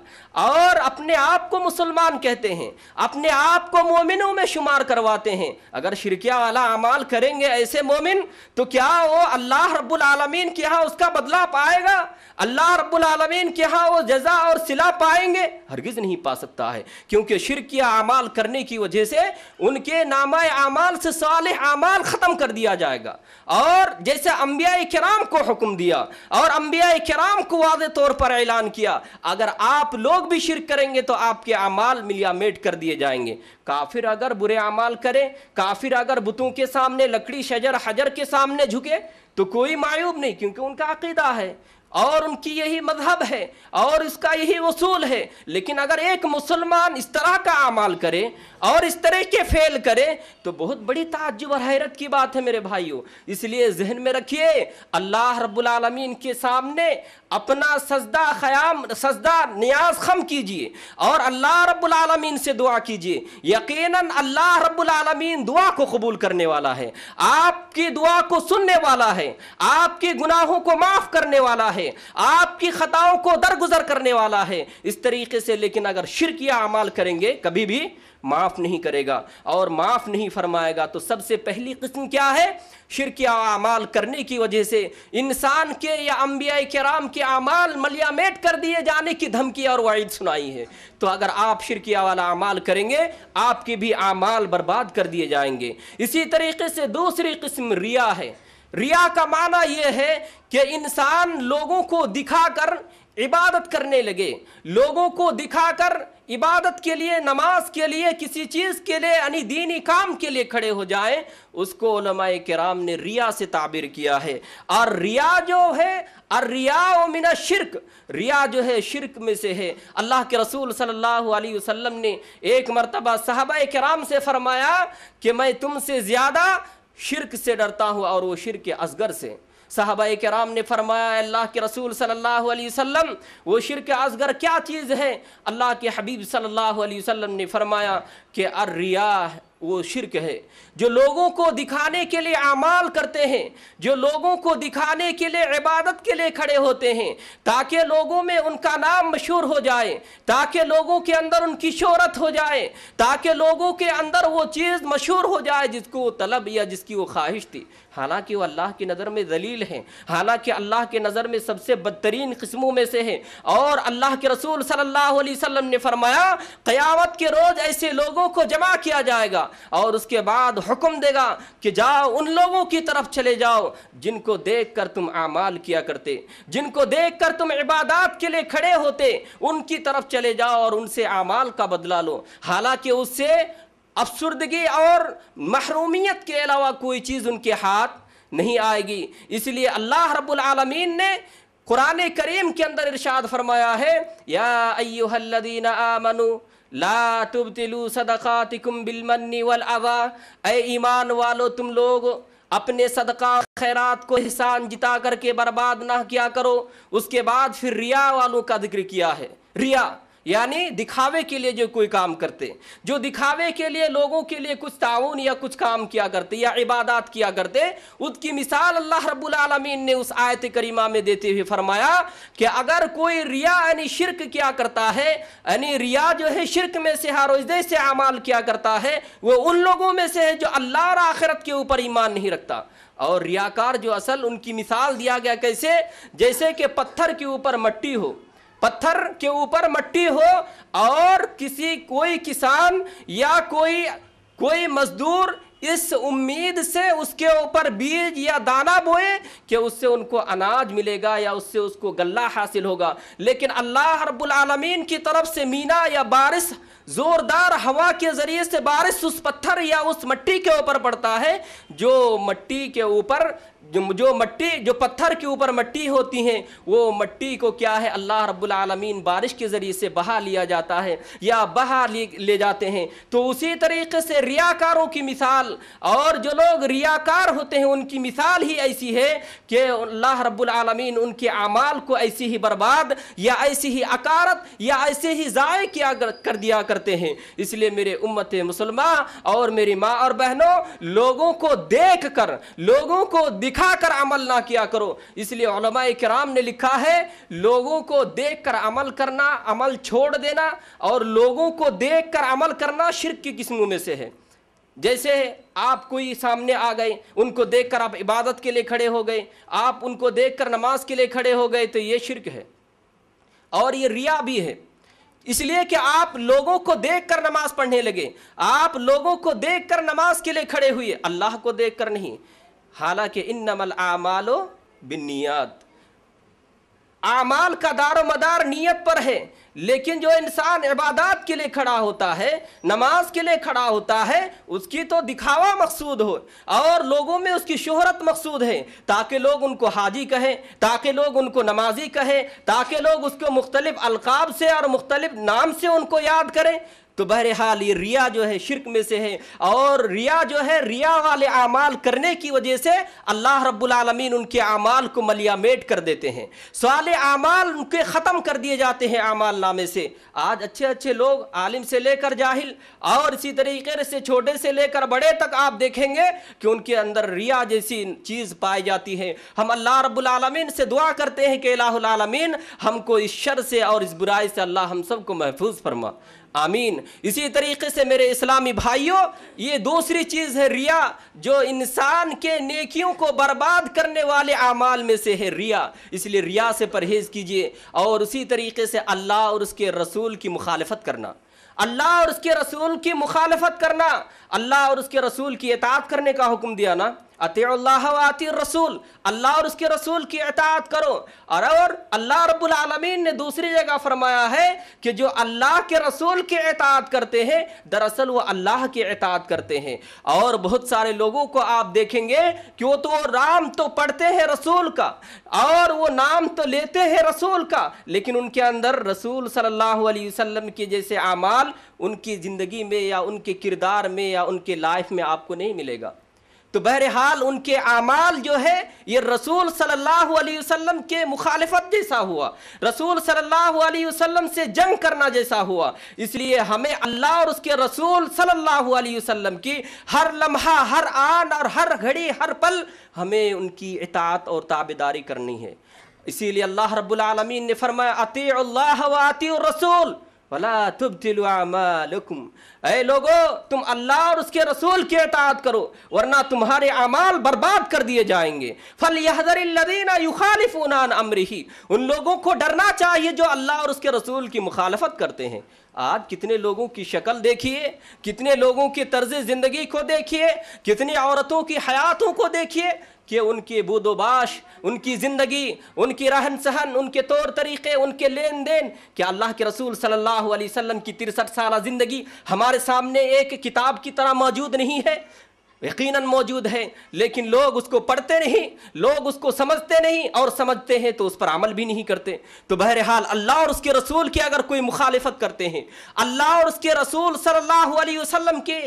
और अपने आप को मुसलमान कहते हैं अपने आप को मोमिनों में शुमार करवाते हैं अगर शिरकिया वाला अमाल करेंगे ऐसे मोमिन तो क्या वो अल्लाह रब्बुल आलमीन के यहाँ उसका बदला पाएगा अल्लाह रब्बुल आलमीन के यहाँ वो जजा और सिला पाएंगे हरगिज नहीं पा सकता है क्योंकि शिरकिया अमाल करने की वजह से उनके नामा अमाल से साल अमाल ख़त्म कर दिया जाएगा और जैसे अम्बिया कराम को हुक्म दिया और अम्बिया कराम को वाद तौर पर ऐलान किया अगर आप लोग भी शिरक करेंगे तो आपके अमाल मिलियामेट कर दिए जाएंगे काफिर अगर बुरे अमाल करें काफिर अगर बुतों के सामने लकड़ी शजर हजर के सामने झुके तो कोई मायूब नहीं क्योंकि उनका अकीदा है और उनकी यही मजहब है और इसका यही वसूल है लेकिन अगर एक मुसलमान इस तरह का अमाल करे और इस तरह के फेल करे तो बहुत बड़ी ताज्जुब और हैरत की बात है मेरे भाइयों इसलिए जहन में रखिए अल्लाह रब्लमीन के सामने अपना सजदा ख़याम सजदा न्याज खम कीजिए और अल्लाह रब्लमीन से दुआ कीजिए यकीन अल्लाह रबालमीन दुआ को कबूल करने वाला है आपकी दुआ को सुनने वाला है आपके गुनाहों को माफ़ करने वाला है है आपकी खताओं को दरगुजर करने वाला है इस तरीके से लेकिन अगर शिरक या अमाल करेंगे कभी भी माफ़ नहीं करेगा और माफ़ नहीं फरमाएगा तो सबसे पहली किस्म क्या है शिरक या अमाल करने की वजह से इंसान के या अम्बिया कराम के अमाल मलियामेट कर दिए जाने की धमकी और वाइद सुनाई है तो अगर आप शिरकिया वाला अमाल करेंगे आपके भी अमाल बर्बाद कर दिए जाएंगे इसी तरीके से दूसरी किस्म रिया है रिया का माना यह है कि इंसान लोगों को दिखाकर इबादत करने लगे लोगों को दिखाकर इबादत के लिए नमाज के लिए किसी चीज़ के लिए यानी दीनी काम के लिए खड़े हो जाए उसको नमाय कराम ने रिया से ताबिर किया है और रिया जो है और रिया मिना शिरक रिया जो है शिरक में से है अल्लाह के रसूल सल्लल्लाहु अलैहि वसल्लम ने एक मरतबा साहबा कराम से फरमाया कि मैं तुमसे ज़्यादा शिरक से डरता हूँ और वो शिरक असगर से साहबा कराम ने फरमाया अल्लाह के रसूल सल्लल्लाहु अलैहि वसल्लम वो शिरक असगर क्या चीज़ है अल्लाह के हबीब सल्लल्लाहु अलैहि वसल्लम ने फरमाया कि अर्रिया वो शिरक है जो लोगों को दिखाने के लिए अमाल करते हैं जो लोगों को दिखाने के लिए इबादत के लिए खड़े होते हैं ताकि लोगों में उनका नाम मशहूर हो जाए ताकि लोगों के अंदर उनकी शहरत हो जाए ताकि लोगों के अंदर वो चीज़ मशहूर हो जाए जिसको वो तलब या जिसकी वो ख्वाहिश थी हालांकि वो अल्लाह की नज़र में जलील हैं हालांकि अल्लाह के नज़र में सबसे बदतरीन किस्मों में से हैं और अल्लाह के रसूल सल्लल्लाहु अलैहि वसल्लम ने फरमाया क़यामत के रोज़ ऐसे लोगों को जमा किया जाएगा और उसके बाद हुक्म देगा कि जाओ उन लोगों की तरफ चले जाओ जिनको देख कर तुम आमाल किया करते जिनको देख कर तुम इबादत के लिए खड़े होते उनकी तरफ चले जाओ और उनसे आमाल का बदला लो हालांकि उससे अफसरदगी और महरूमियत के अलावा कोई चीज़ उनके हाथ नहीं आएगी इसलिए अल्लाह रब्बुल आलमीन ने कुरान करीम के अंदर इरशाद फरमाया है या अयुहल्लदीन आमनु ला तुबतिलु सदकातिकुम बिलमन्नी वल अवा ऐ ईमान वालो तुम लोग अपने सदका खैरात को एहसान जिता करके बर्बाद ना किया करो उसके बाद फिर रिया वालों का जिक्र किया है रिया यानी दिखावे के लिए जो कोई काम करते जो दिखावे के लिए लोगों के लिए कुछ ताउन या कुछ काम किया करते या इबादत किया करते उसकी मिसाल अल्लाह रब्बुल आलमीन ने उस आयत करीमा में देते हुए फरमाया कि अगर कोई रिया यानी शिरक किया करता है यानी रिया जो है शिरक में से हारोजदे से अमाल किया करता है वह उन लोगों में से है जो अल्लाह और आखिरत के ऊपर ईमान नहीं रखता और रियाकार जो असल उनकी मिसाल दिया गया कैसे जैसे कि पत्थर के ऊपर मट्टी हो पत्थर के ऊपर मट्टी हो और किसी कोई किसान या कोई कोई मजदूर इस उम्मीद से उसके ऊपर बीज या दाना बोए कि उससे उनको अनाज मिलेगा या उससे उसको गल्ला हासिल होगा लेकिन अल्लाह रब्बुल आलमीन की तरफ से मीना या बारिश ज़ोरदार हवा के ज़रिए से बारिश उस पत्थर या उस मट्टी के ऊपर पड़ता है जो मट्टी के ऊपर जो जो मट्टी जो पत्थर के ऊपर मट्टी होती हैं वो मट्टी को क्या है अल्लाह रब्बुल आलमीन बारिश के ज़रिए से बहा लिया जाता है या बहा ले जाते हैं तो उसी तरीके से रियाकारों की मिसाल और जो लोग रियाकार होते हैं उनकी मिसाल ही ऐसी है कि अल्लाह रब्बुल आलमीन उनके अमाल को ऐसी ही बर्बाद या ऐसी ही अकारत या ऐसे ही ज़ाय किया कर दिया करते हैं इसलिए मेरे उम्मत मुसलमान और मेरी माँ और बहनों लोगों को देख कर लोगों को दिखा उठाकर अमल ना किया करो इसलिए कराम ने लिखा है लोगों को देख कर अमल करना अमल छोड़ देना और लोगों को देख कर अमल करना शिरक की किस्मों में से है जैसे आप कोई सामने आ गए उनको देखकर आप इबादत के लिए खड़े हो गए आप उनको देखकर नमाज के लिए खड़े हो गए तो ये शिरक है और ये रिया भी है इसलिए कि आप लोगों को देखकर नमाज पढ़ने लगे आप लोगों को देखकर नमाज के लिए खड़े हुए अल्लाह को देखकर नहीं हालांकि इन नमल आमालो बिनियात आमाल का दारो मदार नीयत पर है लेकिन जो इंसान इबादत के लिए खड़ा होता है नमाज के लिए खड़ा होता है उसकी तो दिखावा मकसूद हो और लोगों में उसकी शोहरत मकसूद है ताकि लोग उनको हाजी कहें ताकि लोग उनको नमाजी कहें ताकि लोग उसको मुख्तलिफ अलकाब से और मुख्तलिफ नाम से उनको याद करें तो बहरहाल ये रिया जो है शिरक में से है और रिया जो है रिया वाले आमाल करने की वजह से अल्लाह रब्बुलमीन उनके अमाल को मलियामेट कर देते हैं साल अमाल उनके ख़त्म कर दिए जाते हैं अमाल नामे से आज अच्छे अच्छे लोग आलिम से लेकर जाहिल और इसी तरीके से छोटे से लेकर बड़े तक आप देखेंगे कि उनके अंदर रिया जैसी चीज़ पाई जाती है हम अल्लाह रब्बुलमीन से दुआ करते हैं कि अलामीन हमको इस शर से और इस बुराई से अल्लाह हम सबको महफूज फरमा आमीन इसी तरीके से मेरे इस्लामी भाइयों ये दूसरी चीज़ है रिया जो इंसान के नेकियों को बर्बाद करने वाले अमाल में से है रिया इसलिए रिया से परहेज़ कीजिए और उसी तरीके से अल्लाह और उसके रसूल की मुखालफत करना अल्लाह और उसके रसूल की मुखालफत करना अल्लाह और उसके रसूल की एतात करने का हुक्म दिया ना अतः रसूल अल्लाह और उसके रसूल की अतात करो और और अल्लाह रब्बुल आलमीन ने दूसरी जगह फरमाया है कि जो अल्लाह के रसूल की अतात करते हैं दरअसल वो अल्लाह की अतात करते हैं और बहुत सारे लोगों को आप देखेंगे कि तो वो तो राम तो पढ़ते हैं रसूल का और वो नाम तो लेते हैं रसूल का लेकिन उनके अंदर रसूल सल्लल्लाहु अलैहि वसल्लम के जैसे आमाल उनकी ज़िंदगी में या उनके किरदार में या उनके लाइफ में आपको नहीं मिलेगा तो बहरहाल उनके आमाल जो है ये रसूल सल्लल्लाहु अलैहि वसल्लम के मुखालफत जैसा हुआ रसूल सल्लल्लाहु अलैहि वसल्लम से जंग करना जैसा हुआ इसलिए हमें अल्लाह और उसके रसूल सल्लल्लाहु अलैहि वसल्लम की हर लम्हा हर आन और हर घड़ी हर पल हमें उनकी इतात और ताबेदारी करनी है इसीलिए अल्लाह रब्बुल आलमीन ने फरमाया अति अल्लाह व अति रसूल तुब लोगो तुम अल्लाह और उसके रसूल की अतात करो वरना तुम्हारे अमाल बर्बाद कर दिए जाएंगे फल यहदरीना युखालिफ उनान अमरही उन लोगों को डरना चाहिए जो अल्लाह और उसके रसूल की मुखालफत करते हैं आज कितने लोगों की शक्ल देखिए कितने लोगों की तर्ज ज़िंदगी को देखिए कितनी औरतों की हयातों को देखिए कि उनकी बूदोबाश उनकी ज़िंदगी उनकी रहन सहन उनके तौर तरीक़े उनके लेन देन क्या अल्लाह के रसूल सल्लल्लाहु अलैहि वसल्लम की तिरसठ साल ज़िंदगी हमारे सामने एक किताब की तरह मौजूद नहीं है यकीनन मौजूद है लेकिन लोग उसको पढ़ते नहीं लोग उसको समझते नहीं और समझते हैं तो उस पर अमल भी नहीं करते तो बहरहाल अल्लाह और उसके रसूल की अगर कोई मुखालफत करते हैं अल्लाह और उसके रसूल सल्लल्लाहु अलैहि वसल्लम के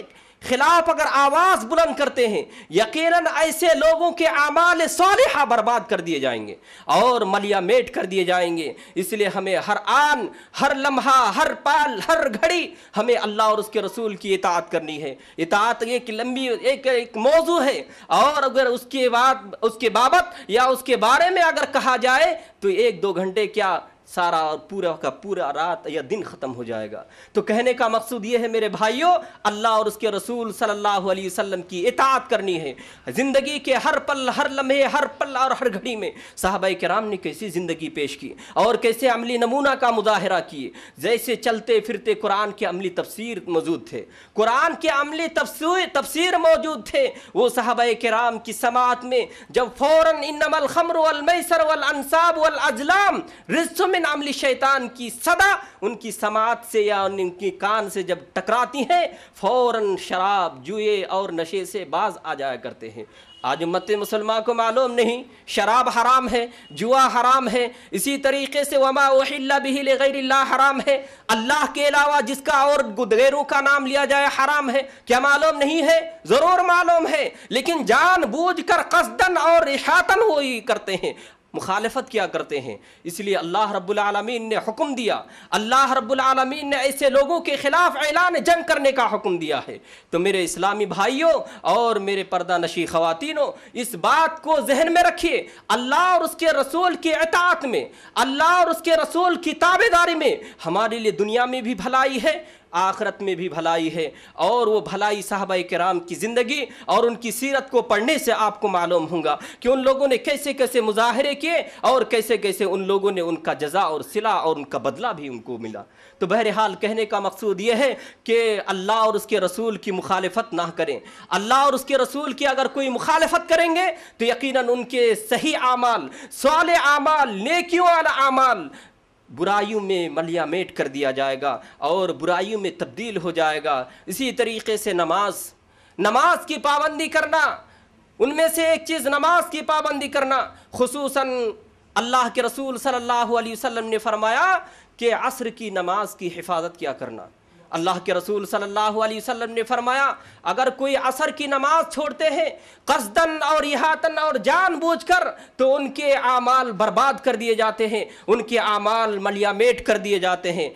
खिलाफ अगर आवाज बुलंद करते हैं यकीनन ऐसे लोगों के आमाल सालिहा बर्बाद कर दिए जाएंगे और मलिया मेट कर दिए जाएंगे इसलिए हमें हर आन हर लम्हा हर पाल हर घड़ी हमें अल्लाह और उसके रसूल की इतात करनी है इतात एक लंबी एक एक मौजू है और अगर उसके बाद उसके बाबत या उसके बारे में अगर कहा जाए तो एक दो घंटे क्या सारा और पूरा का पूरा रात या दिन ख़त्म हो जाएगा तो कहने का मकसद ये है मेरे भाइयों अल्लाह और उसके रसूल सल्लल्लाहु अलैहि वसल्लम की इतात करनी है ज़िंदगी के हर पल हर लम्हे हर पल और हर घड़ी में साहबा कराम ने कैसी ज़िंदगी पेश की और कैसे अमली नमूना का मुजाहरा किए जैसे चलते फिरते कुरान के अमली तफसर मौजूद थे कुरान के अमली तफसर मौजूद थे वो के कराम की समात में जब फ़ौर इन खमर वलमसर वलसाब वलअलाम रिस्म में नामली शैतान की सदा उनकी समाज से या उनकी कान से जब टकराती हैं फौरन शराब जुए और नशे से बाज आ जाया करते हैं आज उम्मत मुसलमान को मालूम नहीं शराब हराम है जुआ हराम है इसी तरीके से वमा वहिल्ला बिहिल गैरिल्ला हराम है अल्लाह के अलावा जिसका और गुदगेरू का नाम लिया जाए हराम है क्या मालूम नहीं है ज़रूर मालूम है लेकिन जान बूझ कर कसदन और इशातन वो ही करते हैं मुखालफत किया करते हैं इसलिए अल्लाह रब्लमीन ने हुक्म दिया अल्लाह रब्लमीन ने ऐसे लोगों के ख़िलाफ़ ऐलान जंग करने का हुक्म दिया है तो मेरे इस्लामी भाइयों और मेरे पर्दा नशी ख़वातिनों इस बात को जहन में रखिए अल्लाह और उसके रसूल के अतात में अल्लाह और उसके रसूल की ताबेदारी में हमारे लिए दुनिया में भी भलाई है आखरत में भी भलाई है और वो भलाई साहब कराम की ज़िंदगी और उनकी सीरत को पढ़ने से आपको मालूम होगा कि उन लोगों ने कैसे कैसे मुजाहरे किए और कैसे कैसे उन लोगों ने उनका जजा और सिला और उनका बदला भी उनको मिला तो बहरहाल कहने का मकसूद ये है कि अल्लाह और उसके रसूल की मुखालफत ना करें अल्लाह और उसके रसूल की अगर कोई मुखालफत करेंगे तो यकीन उनके सही आमाल साल आमाल नेकियों आमाल बुराइयों में मलियामेट कर दिया जाएगा और बुराइयों में तब्दील हो जाएगा इसी तरीके से नमाज नमाज की पाबंदी करना उनमें से एक चीज़ नमाज की पाबंदी करना खसूस अल्लाह के रसूल सल्लल्लाहु अलैहि वसल्लम ने फरमाया कि असर की नमाज की हिफाजत क्या करना अल्लाह के रसूल सल्लल्लाहु अलैहि वसल्लम ने फरमाया अगर कोई असर की नमाज छोड़ते हैं कसदन और इहातन और जानबूझकर तो उनके आमाल बर्बाद कर दिए जाते हैं उनके आमाल मलियामेट कर दिए जाते हैं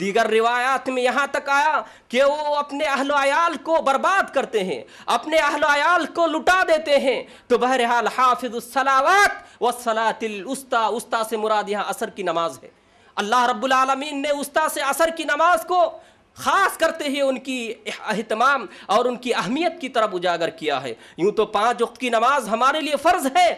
दीगर रिवायात में यहाँ तक आया कि वो अपने अहलोयाल को बर्बाद करते हैं अपने अहलोयाल को लुटा देते हैं तो बहरहाल हाफिज़ सलावत व सलातिल उस्ता उस्ता से मुराद यहाँ असर की नमाज है अल्लाह रब्बुल ने उस्ता से असर की नमाज को ख़ास करते हुए उनकी अहतमाम और उनकी अहमियत की तरफ उजागर किया है यूँ तो पाँच वक्त की नमाज हमारे लिए फ़र्ज़ है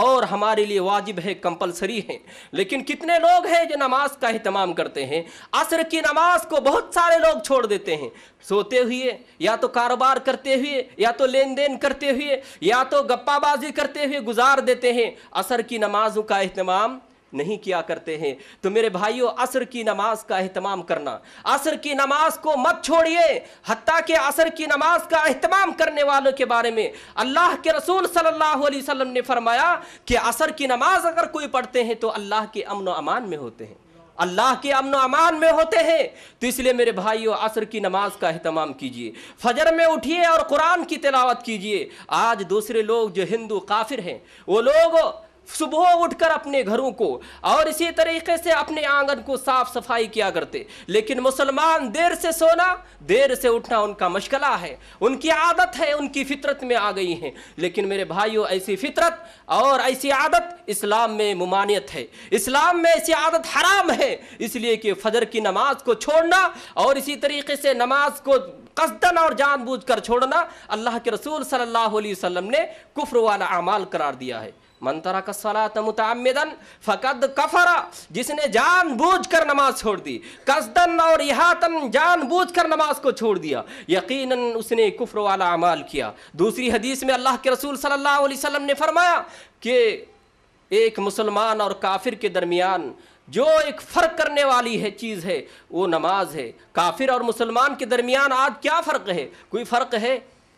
और हमारे लिए वाजिब है कंपलसरी है लेकिन कितने लोग हैं जो नमाज का अहतमाम करते हैं असर की नमाज को बहुत सारे लोग छोड़ देते हैं सोते हुए या तो कारोबार करते हुए या तो लेन देन करते हुए या तो गप्पाबाजी करते हुए गुजार देते हैं असर की नमाजों का अहतमाम नहीं किया करते हैं तो मेरे भाइयों असर की नमाज का अहतमाम करना असर की नमाज को मत छोड़िए हती के असर की नमाज का अहतमाम करने वालों के बारे में अल्लाह के रसूल सल्लल्लाहु अलैहि वसल्लम ने फरमाया कि असर की नमाज अगर कोई पढ़ते हैं तो अल्लाह के अमन अमान में होते हैं अल्लाह के अमन अमान में होते हैं तो इसलिए मेरे भाइयों असर की नमाज का अहतमाम कीजिए फजर में उठिए और कुरान की तिलावत कीजिए आज दूसरे लोग जो हिंदू काफिर हैं वो लोग सुबह उठकर अपने घरों को और इसी तरीके से अपने आंगन को साफ सफाई किया करते लेकिन मुसलमान देर से सोना देर से उठना उनका मशगला है उनकी आदत है उनकी फितरत में आ गई है लेकिन मेरे भाइयों ऐसी फितरत और ऐसी आदत इस्लाम में ममानियत है इस्लाम में ऐसी आदत हराम है इसलिए कि फजर की नमाज को छोड़ना और इसी तरीके से नमाज को कसदन और जानबूझकर छोड़ना अल्लाह के रसूल सल्लल्लाहु अलैहि वसल्लम ने कुफ्र वाला अमाल करार दिया है मंतरा कसला तमतमदन फ़कद कफरा जिसने कर नमाज छोड़ दी कसदन और यहातन कर नमाज को छोड़ दिया यकीन उसने कुफर वाला अमाल किया दूसरी हदीस में अल्लाह के रसूल सल्लल्लाहु अलैहि वसल्लम ने फरमाया कि एक मुसलमान और काफिर के दरमियान जो एक फ़र्क करने वाली है चीज़ है वो नमाज है काफिर और मुसलमान के दरमियान आज क्या फ़र्क है कोई फ़र्क है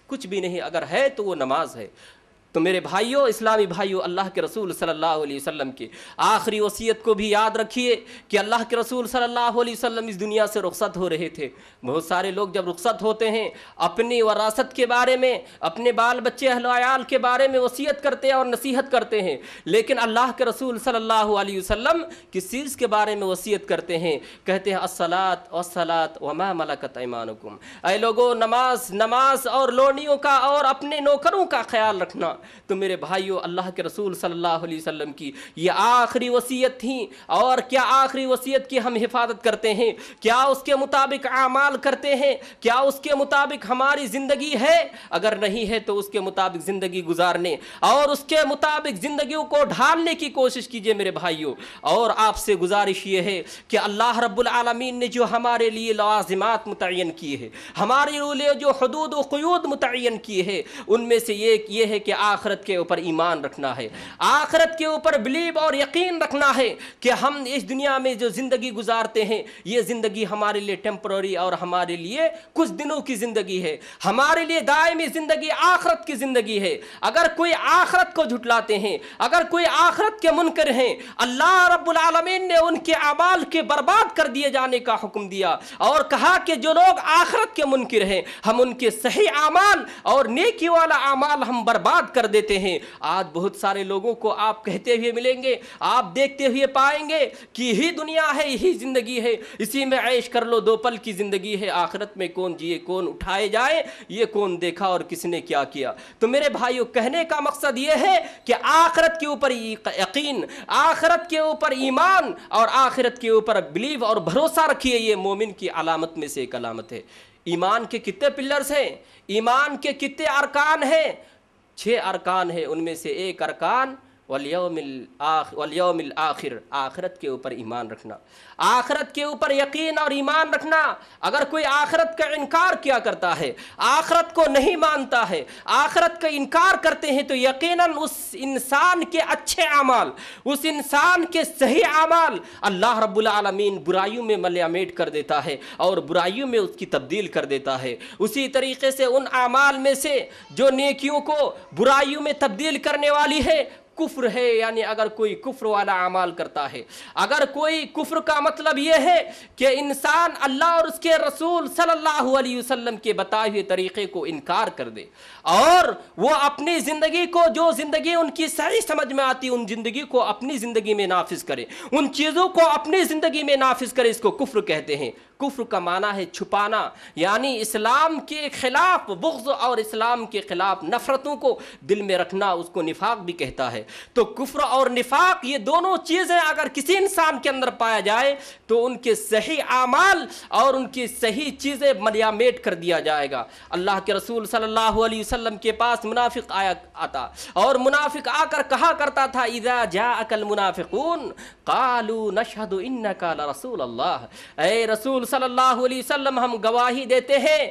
कुछ भी नहीं अगर है तो वो नमाज है तो मेरे भाइयों इस्लामी भाइयों अल्लाह के रसूल सल्लल्लाहु अलैहि वसल्लम की आखिरी वसीयत को भी याद रखिए कि अल्लाह के रसूल सल्लल्लाहु अलैहि वसल्लम इस दुनिया से रुखसत हो रहे थे बहुत सारे लोग जब रुखसत होते हैं अपनी वरासत के बारे में अपने बाल बच्चे अहलयाल के बारे में वसीयत करते हैं और नसीहत करते हैं लेकिन अल्लाह के रसूल सल्लल्लाहु अलैहि वसल्लम किस चीज़ के बारे में वसीयत करते हैं कहते हैं असलात असलात वमा मलकत ईमानुकुम ऐ लोगों नमाज नमाज और लोनियों का और अपने नौकरों का ख्याल रखना तो मेरे भाइयों अल्लाह के रसूल सल्लल्लाहु अलैहि वसल्लम की ये आखिरी वसीयत थी और क्या आखिरी वसीयत की हम हिफाजत करते हैं क्या उसके मुताबिक आमाल करते हैं क्या उसके मुताबिक हमारी ज़िंदगी है अगर नहीं है तो उसके मुताबिक ज़िंदगी गुजारने और उसके मुताबिक ज़िंदगी को ढालने की कोशिश कीजिए मेरे भाइयों और आपसे गुजारिश ये है कि अल्लाह रब्लमीन ने जो हमारे लिए लाजिमात मुतन किए हैं हमारे लिए जो हदूद व वयूद मुतन किए हैं उनमें से ये ये है कि आप आखरत के ऊपर ईमान रखना है आखरत के ऊपर बिलीव और यकीन रखना है कि हम इस दुनिया में जो ज़िंदगी गुजारते हैं ये ज़िंदगी हमारे लिए टेम्प्ररी और हमारे लिए कुछ दिनों की ज़िंदगी है हमारे लिए दायमी ज़िंदगी आखरत की ज़िंदगी है अगर कोई आखरत को झुटलाते हैं अगर कोई आखरत के मुनकर हैं अल्लाह रबालमीन ने उनके अमाल के बर्बाद कर दिए जाने का हुक्म दिया और कहा कि जो लोग आखरत के मुनकर हैं हम उनके सही अमाल और नेकी वाला अमाल हम बर्बाद कर देते हैं आज बहुत सारे लोगों को आप कहते हुए मिलेंगे आप देखते हुए पाएंगे कि यही दुनिया है यही ज़िंदगी है इसी में ऐश कर लो दो पल की ज़िंदगी है आखिरत में कौन जिए कौन उठाए जाए ये कौन देखा और किसने क्या किया तो मेरे भाइयों कहने का मकसद ये है कि आखिरत के ऊपर यकीन आखिरत के ऊपर ईमान और आखिरत के ऊपर बिलीव और भरोसा रखिए ये मोमिन की अलामत में से एक अलामत है ईमान के कितने पिलर्स हैं ईमान के कितने अरकान हैं छः अरकान है उनमें से एक अरकान वलियमिल आखिर आखरत के ऊपर ईमान रखना आखरत के ऊपर यकीन और ईमान रखना अगर कोई आखरत का इनकार किया करता है आखरत को नहीं मानता है आखरत का इनकार करते हैं तो यकीनन उस इंसान के अच्छे अमाल उस इंसान के सही अमाल अल्लाह रबालमीन बुराइयों में मल्यामेट कर देता है और बुराइयों में उसकी तब्दील कर देता है उसी तरीके से उन अमाल में से जो नेकियों को बुराइयों में तब्दील करने वाली है कुफ्र है यानी अगर कोई कुफ्र वाला अमाल करता है अगर कोई कुफ्र का मतलब यह है कि इंसान अल्लाह और उसके रसूल सल्लल्लाहु अलैहि वसल्लम के बताए हुए तरीक़े को इनकार कर दे और वो अपनी ज़िंदगी को जो ज़िंदगी उनकी सही समझ में आती उन ज़िंदगी को अपनी ज़िंदगी में नाफिज करें उन चीज़ों को अपनी ज़िंदगी में नाफिज करें इसको कुफ्र कहते हैं कुफ्र का माना है छुपाना यानी इस्लाम के ख़िलाफ़ बुग्ज़ और इस्लाम के ख़िलाफ़ नफ़रतों को दिल में रखना उसको निफाक भी कहता है तो कुफ्र और निफाक ये दोनों चीज़ें अगर किसी इंसान के अंदर पाया जाए तो उनके सही आमाल और उनकी सही चीज़ें मलियामेट कर दिया जाएगा अल्लाह के रसूल सल्लल्लाहु अलैहि वसल्लम वसल्लम के पास मुनाफिक आया आता और मुनाफिक आकर कहा करता था इदा जा अकल मुनाफिकून कालू नशहद इन्न का रसूल अल्लाह ए रसूल सल्लल्लाहु अलैहि वसल्लम हम गवाही देते हैं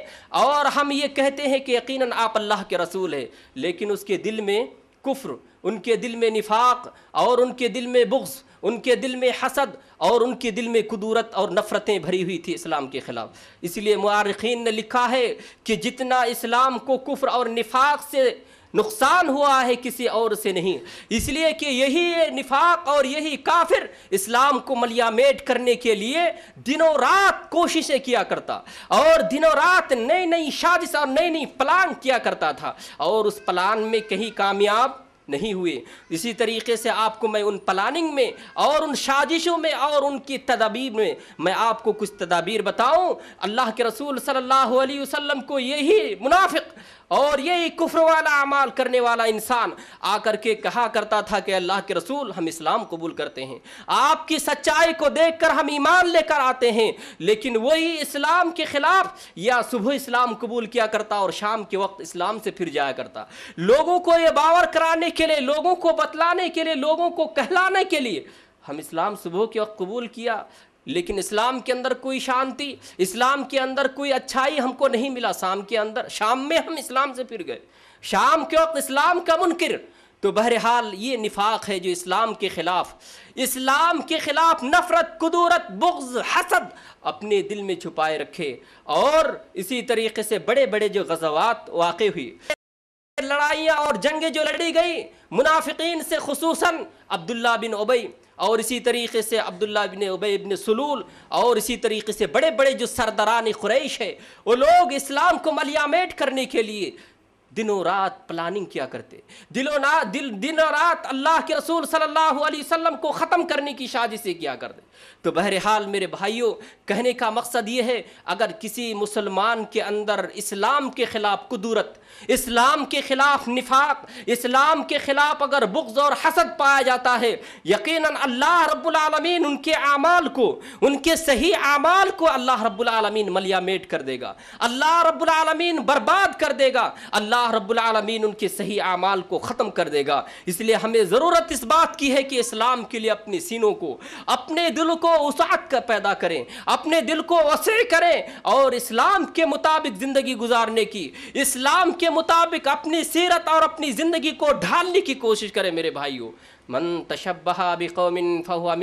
और हम ये कहते हैं कि यकीनन आप अल्लाह के रसूल है लेकिन उसके दिल में कुफ्र उनके दिल में निफाक और उनके दिल में बुग्स उनके दिल में हसद और उनके दिल में कदूरत और नफ़रतें भरी हुई थी इस्लाम के ख़िलाफ़ इसलिए मारखीन ने लिखा है कि जितना इस्लाम को कुफ्र और निफाक से नुकसान हुआ है किसी और से नहीं इसलिए कि यही निफाक और यही काफिर इस्लाम को मलियामेट करने के लिए दिनों रात कोशिशें किया करता और दिनों रात नई नई साजिश और नई नई प्लान किया करता था और उस प्लान में कहीं कामयाब नहीं हुए इसी तरीके से आपको मैं उन प्लानिंग में और उन साजिशों में और उनकी तदाबीर में मैं आपको कुछ तदाबीर बताऊं अल्लाह के रसूल सल्लल्लाहु अलैहि वसल्लम को यही मुनाफिक और ये कुफर वाला अमाल करने वाला इंसान आकर के कहा करता था कि अल्लाह के रसूल हम इस्लाम कबूल करते हैं आपकी सच्चाई को देखकर हम ईमान लेकर आते हैं लेकिन वही इस्लाम के खिलाफ या सुबह इस्लाम कबूल किया करता और शाम के वक्त इस्लाम से फिर जाया करता लोगों को ये बावर कराने के लिए लोगों को बतलाने के लिए लोगों को कहलाने के लिए हम इस्लाम सुबह के वक्त कबूल किया लेकिन इस्लाम के अंदर कोई शांति इस्लाम के अंदर कोई अच्छाई हमको नहीं मिला शाम के अंदर शाम में हम इस्लाम से फिर गए शाम के वक्त इस्लाम का मुनकर तो बहरहाल ये निफाक है जो इस्लाम के ख़िलाफ़ इस्लाम के ख़िलाफ़ नफ़रत कुदूरत बुग्ज़ हसद अपने दिल में छुपाए रखे और इसी तरीके से बड़े बड़े जो गजवात वाक़ हुई लड़ाइयाँ और जंगें जो लड़ी गई मुनाफिकीन से खसूस अब्दुल्ला बिन उबई और इसी तरीके से अब्दुल्ला बिन उबे इबन सलूल और इसी तरीके से बड़े बड़े जो सरदरान ख़ुरैश है वो लोग इस्लाम को मलियामेट करने के लिए दिनों रात प्लानिंग किया करते दिलो ना दिल दिन रात अल्लाह के रसूल सल्लल्लाहु अलैहि वसल्लम को ख़त्म करने की साजिशें किया करते तो बहरहाल मेरे भाइयों कहने का मकसद ये है अगर किसी मुसलमान के अंदर इस्लाम के ख़िलाफ़ कुदूरत इस्लाम के ख़िलाफ़ निफाक इस्लाम के ख़िलाफ़ अगर बुग्ज़ और हसद पाया जाता है यकीन अल्लाह रब्लमीन उनके अमाल को उनके सही अमाल को अल्लाह रब्लमीन मलियामेट कर देगा अल्लाह रब्लमीन बर्बाद कर देगा अल्लाह अल्लाह रब्बुल रब्लमीन उनके सही आमाल को ख़त्म कर देगा इसलिए हमें ज़रूरत इस बात की है कि इस्लाम के लिए अपने सीनों को अपने दिल को उसाक कर पैदा करें अपने दिल को वसी करें और इस्लाम के मुताबिक ज़िंदगी गुजारने की इस्लाम के मुताबिक अपनी सीरत और अपनी ज़िंदगी को ढालने की कोशिश करें मेरे भाइयों मन तशबहा बिकौमिन फ़हुआ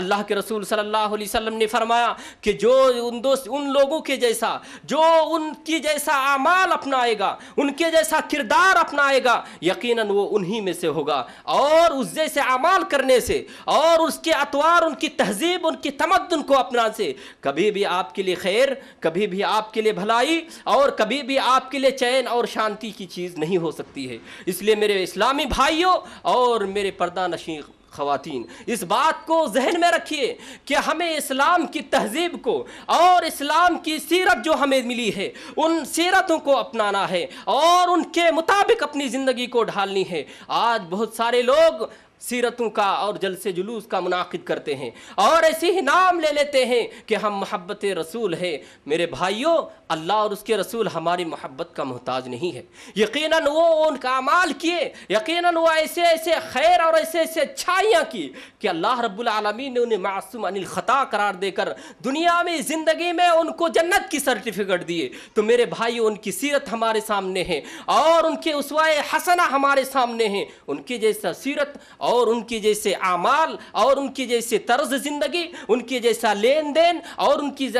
अल्लाह के रसूल सल्लल्लाहु अलैहि वसल्लम ने फरमाया कि जो उन दोस्त उन लोगों के जैसा जो उनकी जैसा आमाल अपनाएगा उनके जैसा किरदार अपनाएगा यकीनन वो उन्हीं में से होगा और उस जैसे आमाल करने से और उसके अतवार उनकी तहजीब उनकी तमद्दन को अपना से कभी भी आपके लिए खैर कभी भी आपके लिए भलाई और कभी भी आपके लिए चैन और शांति की चीज़ नहीं हो सकती है इसलिए मेरे इस्लामी भाइयों और मेरे पर्दा नशी खातन इस बात को जहन में रखिए कि हमें इस्लाम की तहजीब को और इस्लाम की सीरत जो हमें मिली है उन सीरतों को अपनाना है और उनके मुताबिक अपनी ज़िंदगी को ढालनी है आज बहुत सारे लोग सीरतों का और जलसे जुलूस का मुनद करते हैं और ऐसे ही नाम ले लेते हैं कि हम मोहब्बत रसूल है मेरे भाइयों अल्लाह और उसके रसूल हमारी मोहब्बत का मोहताज नहीं है यकीनन वो उनका अमाल किए यकीनन वो ऐसे ऐसे खैर और ऐसे ऐसे अच्छाइयाँ की कि अल्लाह रब्लमी ने उन्हें मासूम अनिल ख़ता करार देकर दुनिया में ज़िंदगी में उनको जन्नत की सर्टिफिकेट दिए तो मेरे भाई उनकी सीरत हमारे सामने है और उनके उसवाए हसना हमारे सामने हैं उनकी जैसा सीरत और उनकी जैसे आमाल और उनकी जैसे तर्ज ज़िंदगी उनके जैसा लेन देन और उनकी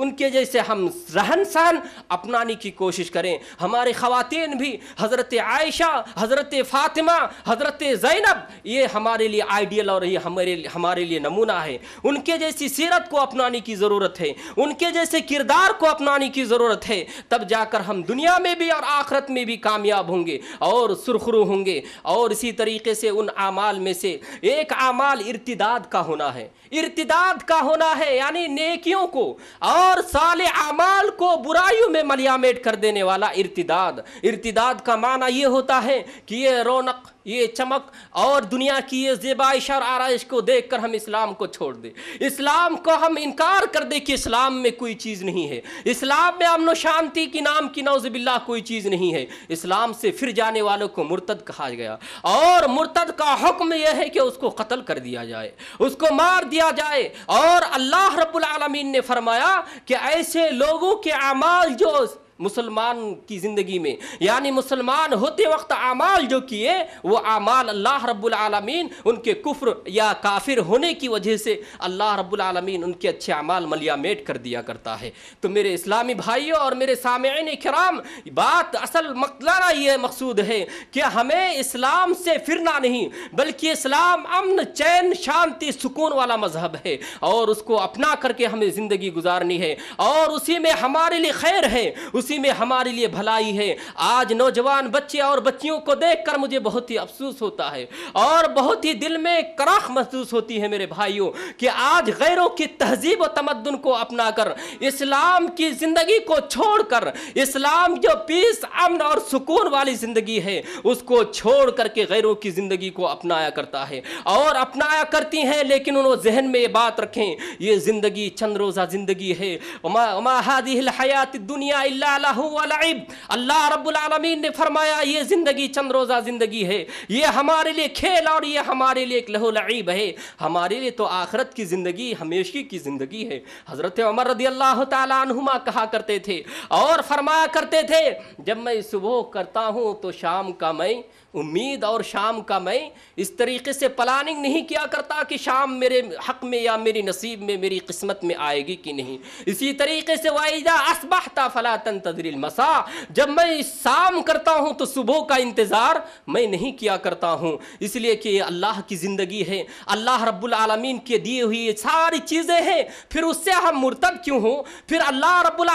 उनके जैसे हम रहन इंसान अपनाने की कोशिश करें हमारे ख़वान भी हज़रत आयशा हज़रत फ़ातिमा हज़रत ज़ैनब ये हमारे लिए आइडियल और ये हमारे हमारे लिए नमूना है उनके जैसी सीरत को अपनाने की ज़रूरत है उनके जैसे किरदार को अपनाने की ज़रूरत है तब जाकर हम दुनिया में भी और आखरत में भी कामयाब होंगे और सुरखरू होंगे और इसी तरीके से उन आमाल में से एक आमाल इर्तदाद का होना है इर्तदाद का होना है यानी नेकियों को और साल अमाल को बुराइयों में मलियामेट कर देने वाला इर्तदाद इर्तदाद का माना ये होता है कि ये रौनक ये चमक और दुनिया की ये जेबाइश और आरइश को देखकर हम इस्लाम को छोड़ दें इस्लाम को हम इनकार कर दें कि इस्लाम में कोई चीज़ नहीं है इस्लाम में अमन शांति की नाम की नौजबिल्ला कोई चीज़ नहीं है इस्लाम से फिर जाने वालों को मुर्तद कहा गया और मुर्तद का हुक्म यह है कि उसको कत्ल कर दिया जाए उसको मार दिया जाए और अल्लाह रब्बुल रबालमीन ने फरमाया कि ऐसे लोगों के अमाल जो मुसलमान की ज़िंदगी में यानी मुसलमान होते वक्त आमाल जो किए वो आमाल अल्लाह रब्बुल आलमीन उनके कुफ्र या काफिर होने की वजह से अल्लाह रब्बुल आलमीन उनके अच्छे अमाल मलियामेट कर दिया करता है तो मेरे इस्लामी भाइयों और मेरे सामعین कराम बात असल मतलाना ये मकसूद है कि हमें इस्लाम से फिरना नहीं बल्कि इस्लाम अमन चैन शांति सुकून वाला मजहब है और उसको अपना करके हमें ज़िंदगी गुजारनी है और उसी में हमारे लिए खैर है उसी उसी में हमारे लिए भलाई है आज नौजवान बच्चे और बच्चियों को देखकर मुझे बहुत ही अफसोस होता है और बहुत ही दिल में कराख महसूस होती है मेरे भाइयों कि आज गैरों की तहजीब और तमद्दन को अपनाकर इस्लाम की ज़िंदगी को छोड़कर इस्लाम जो पीस अमन और सुकून वाली ज़िंदगी है उसको छोड़ करके गैरों की ज़िंदगी को अपनाया करता है और अपनाया करती हैं लेकिन उन्होंने जहन में ये बात रखें ये ज़िंदगी चंद रोज़ा ज़िंदगी है उमा, उमा हादी हयात दुनिया अल्लाह रब्लमीन ने फरमाया ये ज़िंदगी चंद रोज़ा ज़िंदगी है ये हमारे लिए खेल और ये हमारे लिए एक लहूलईब है हमारे लिए तो आखरत की ज़िंदगी हमेशी की ज़िंदगी है हज़रत उमर रदी अल्लाह तुमा कहा करते थे और फरमाया करते थे जब मैं सुबह करता हूँ तो शाम का मैं उम्मीद और शाम का मैं इस तरीके से प्लानिंग नहीं किया करता कि शाम मेरे हक में या मेरी नसीब में मेरी किस्मत में आएगी कि नहीं इसी तरीके से वाइजा असबाहता फला तन तदरील मसा जब मैं शाम करता हूँ तो सुबह का इंतज़ार मैं नहीं किया करता हूँ इसलिए कि अल्लाह की ज़िंदगी है अल्लाह रब्बुल आलमीन के दिए हुए ये सारी चीज़ें हैं फिर उससे हम मुर्तब क्यों हों फिर अल्लाह रब्बुल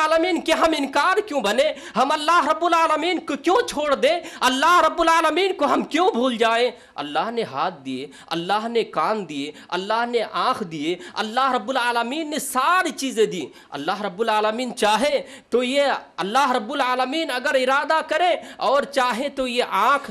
के हम इनकार क्यों बने हम अल्लाह रब्बुल को क्यों छोड़ दें अल्लाह रब्बुल को हम क्यों भूल जाएँ अल्लाह ने हाथ दिए अल्लाह ने कान दिए अल्लाह ने आँख दिए अल्लाह रब्बुल ने सारी चीज़ें दी अल्लाह रब्बुल चाहे तो ये अल्लाह रब्बुल आलमीन अगर इरादा करे और चाहे तो ये आँख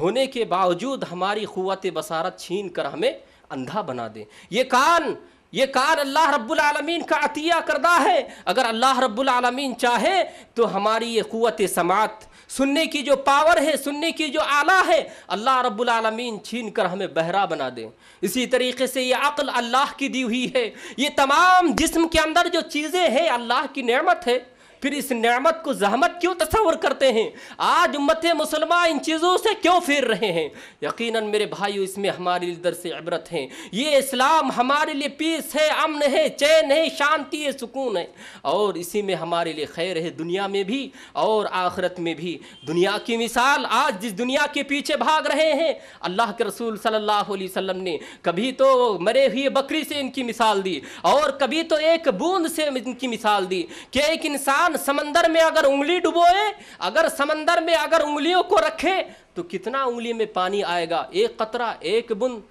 होने के बावजूद हमारी क़वत बसारत छीन कर हमें अंधा बना दे ये कान ये कान अल्लाह रब्बुल आलमीन का अतिया करदा है अगर अल्लाह रब्बुल आलमीन चाहे तो हमारी ये क़वत समात सुनने की जो पावर है सुनने की जो आला है अल्लाह रब्बुल आलमीन छीन कर हमें बहरा बना दे इसी तरीके से ये अक्ल अल्लाह की दी हुई है ये तमाम जिस्म के अंदर जो चीज़ें हैं अल्लाह की नेमत है फिर इस नमत को जहमत क्यों तस्वर करते हैं आज उम्मत मुसलमान इन चीज़ों से क्यों फिर रहे हैं यकीनन मेरे भाई इसमें हमारे इधर दर से इबरत है ये इस्लाम हमारे लिए पीस है अमन है चैन है शांति है सुकून है और इसी में हमारे लिए खैर है दुनिया में भी और आखरत में भी दुनिया की मिसाल आज जिस दुनिया के पीछे भाग रहे हैं अल्लाह के रसूल सल्लल्लाहु अलैहि वसल्लम ने कभी तो मरे हुए बकरी से इनकी मिसाल दी और कभी तो एक बूंद से इनकी मिसाल दी कि एक इंसान इंसान समंदर में अगर उंगली डुबोए अगर समंदर में अगर उंगलियों को रखे तो कितना उंगली में पानी आएगा एक कतरा एक बुंद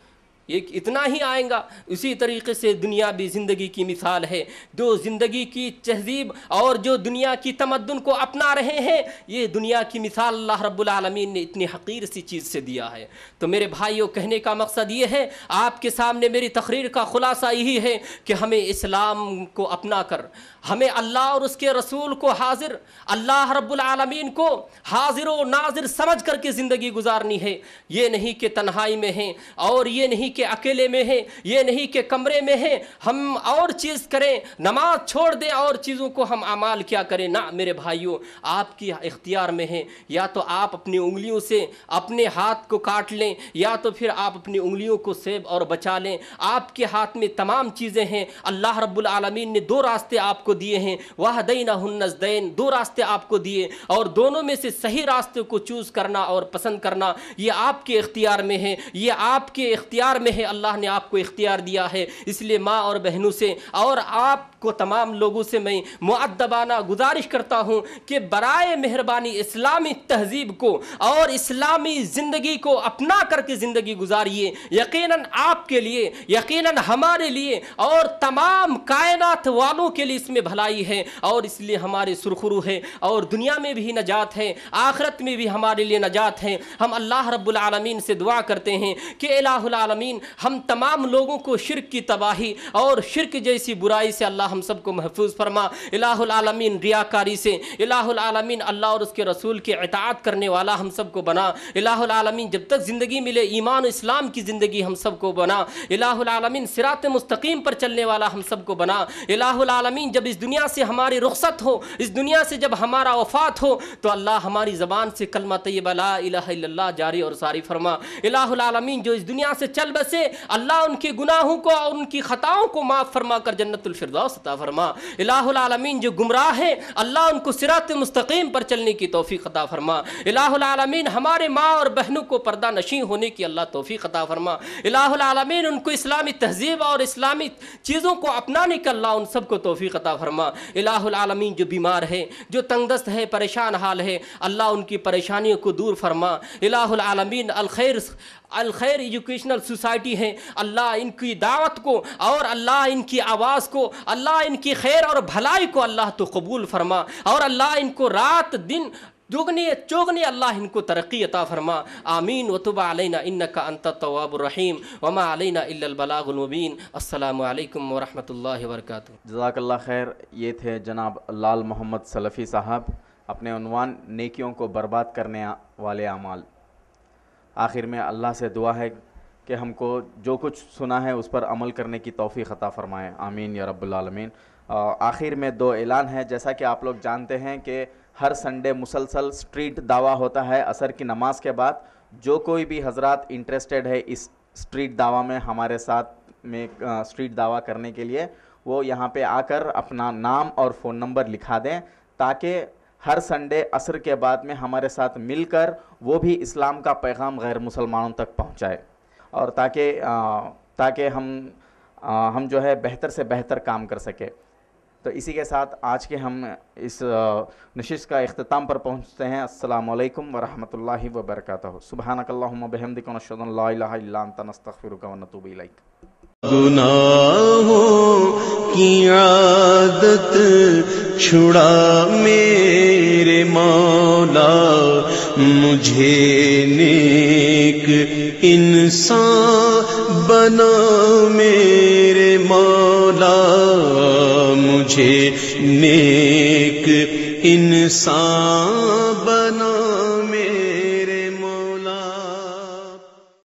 एक इतना ही आएगा उसी तरीके से दुनिया भी ज़िंदगी की मिसाल है जो ज़िंदगी की तहजीब और जो दुनिया की तमद्दन को अपना रहे हैं ये दुनिया की मिसाल अल्लाह रब्बुल आलमीन ने इतनी हकीर सी चीज़ से दिया है तो मेरे भाइयों कहने का मकसद ये है आपके सामने मेरी तकरीर का ख़ुलासा यही है कि हमें इस्लाम को अपना कर हमें अल्लाह और उसके रसूल को हाजिर अल्लाह रब्बुलआलमीन को हाजिर व नाजिर समझ करके ज़िंदगी गुजारनी है ये नहीं कि तन्हाई में हैं और ये नहीं कि अकेले में हैं ये नहीं कि कमरे में हैं हम और चीज़ करें नमाज छोड़ दें और चीज़ों को हम अमाल क्या करें ना मेरे भाइयों आपकी इख्तियार में है या तो आप अपनी उंगलियों से अपने हाथ को काट लें या तो फिर आप अपनी उंगलियों को सेब और बचा लें आपके हाथ में तमाम चीज़ें हैं अल्लाह रब्बुलआलमीन ने दो रास्ते आपको आपको दिए हैं वाह दईना हुन्नजदैन दो रास्ते आपको दिए और दोनों में से सही रास्ते को चूज़ करना और पसंद करना ये आपके इख्तियार में है ये आपके इख्तियार में है अल्लाह ने आपको इख्तियार दिया है इसलिए माँ और बहनों से और आपको तमाम लोगों से मैं मुद्दबाना गुजारिश करता हूँ कि बरए मेहरबानी इस्लामी तहजीब को और इस्लामी ज़िंदगी को अपना करके ज़िंदगी गुजारिए यकीन आपके लिए यकीन हमारे लिए और तमाम कायनात वालों के लिए इसमें में भलाई है और इसलिए हमारे सुरखरू है और दुनिया में भी नजात है आखरत में भी हमारे लिए नजात है हम अल्लाह रब्लमीन से दुआ करते हैं कि अलामीन हम तमाम लोगों को शिरक की तबाही और शिरक जैसी बुराई से अल्लाह हम सबको महफूज फरमा अलामीन रियाकारी से अलामीन अल्लाह और उसके रसूल के अतात करने वाला हम सबको बना अलामीन जब तक ज़िंदगी मिले ईमान इस्लाम की ज़िंदगी हम सबको बना अलामीन सिरात मुस्तकीम पर चलने वाला हम सबको बना अलामीन जब इस दुनिया से हमारी रुखत हो इस दुनिया से जब हमारा वफात हो तो अल्लाह हमारी ज़बान से कलमा तैयब ला जारी और सारी फरमा अलामीन जो इस दुनिया से चल बसे अल्लाह उनके गुनाहों को और उनकी ख़ताओं को माफ़ फरमा कर जन्नतफरदा फरमा अलामीन जो गुमराह हैं अल्लाह उनको सिरात मुस्तकीम पर चलने की तोफ़ी ख़ता फरमा अलामीन हमारे माँ और बहनों को पर्दा नशी होने की अल्लाह तोफ़ी ख़ता फरमा अलामीन उनको इस्लामी तहजीब और इस्लामी चीज़ों को अपनाने का अल्लाह उन सबको तोफ़ी ख़ता फरमा इलामीन जो बीमार है जो तंगदस्त है परेशान हाल है अल्लाह उनकी परेशानियों को दूर फरमा इलामीन अलखैर अलखैर एजुकेशनल सोसाइटी है अल्लाह इनकी दावत को और अल्लाह इनकी आवाज़ को अल्लाह इनकी खैर और भलाई को अल्लाह तो कबूल फरमा और अल्लाह इनको रात दिन जोगने चोगने अल्लाह इनको तरक्की अता फरमा आमीन वतुबा अलैना इन्न का अंत तवाबरहीम वमा अलैना इल्लबलागुलमबीन असलकम वरहमल वर्क जजाकल्ला खैर ये थे जनाब लाल मोहम्मद सलफ़ी साहब अपने उनवान नेकियों को बर्बाद करने वाले अमाल आखिर में अल्लाह से दुआ है कि हमको जो कुछ सुना है उस पर अमल करने की तोफ़ी ख़ता फ़रमाएँ आमीन या रब्बुल आलमीन आखिर में दो ऐलान है जैसा कि आप लोग जानते हैं कि हर संडे मुसलसल स्ट्रीट दावा होता है असर की नमाज के बाद जो कोई भी हजरत इंटरेस्टेड है इस स्ट्रीट दावा में हमारे साथ में स्ट्रीट दावा करने के लिए वो यहाँ पे आकर अपना नाम और फ़ोन नंबर लिखा दें ताकि हर संडे असर के बाद में हमारे साथ मिलकर वो भी इस्लाम का पैगाम गैर मुसलमानों तक पहुँचाए और ताकि ताकि हम आ, हम जो है बेहतर से बेहतर काम कर सके तो इसी के साथ आज के हम इस नशिश का अख्ताम पर पहुँचते हैं अल्लाम वरहमत ला वबरक सुबहानकल्लाबहमदिकनशदनतफ़िरक गुनाहों की आदत छुड़ा मेरे मौला मुझे नेक इंसान बना मेरे मौला मुझे नेक इंसान बना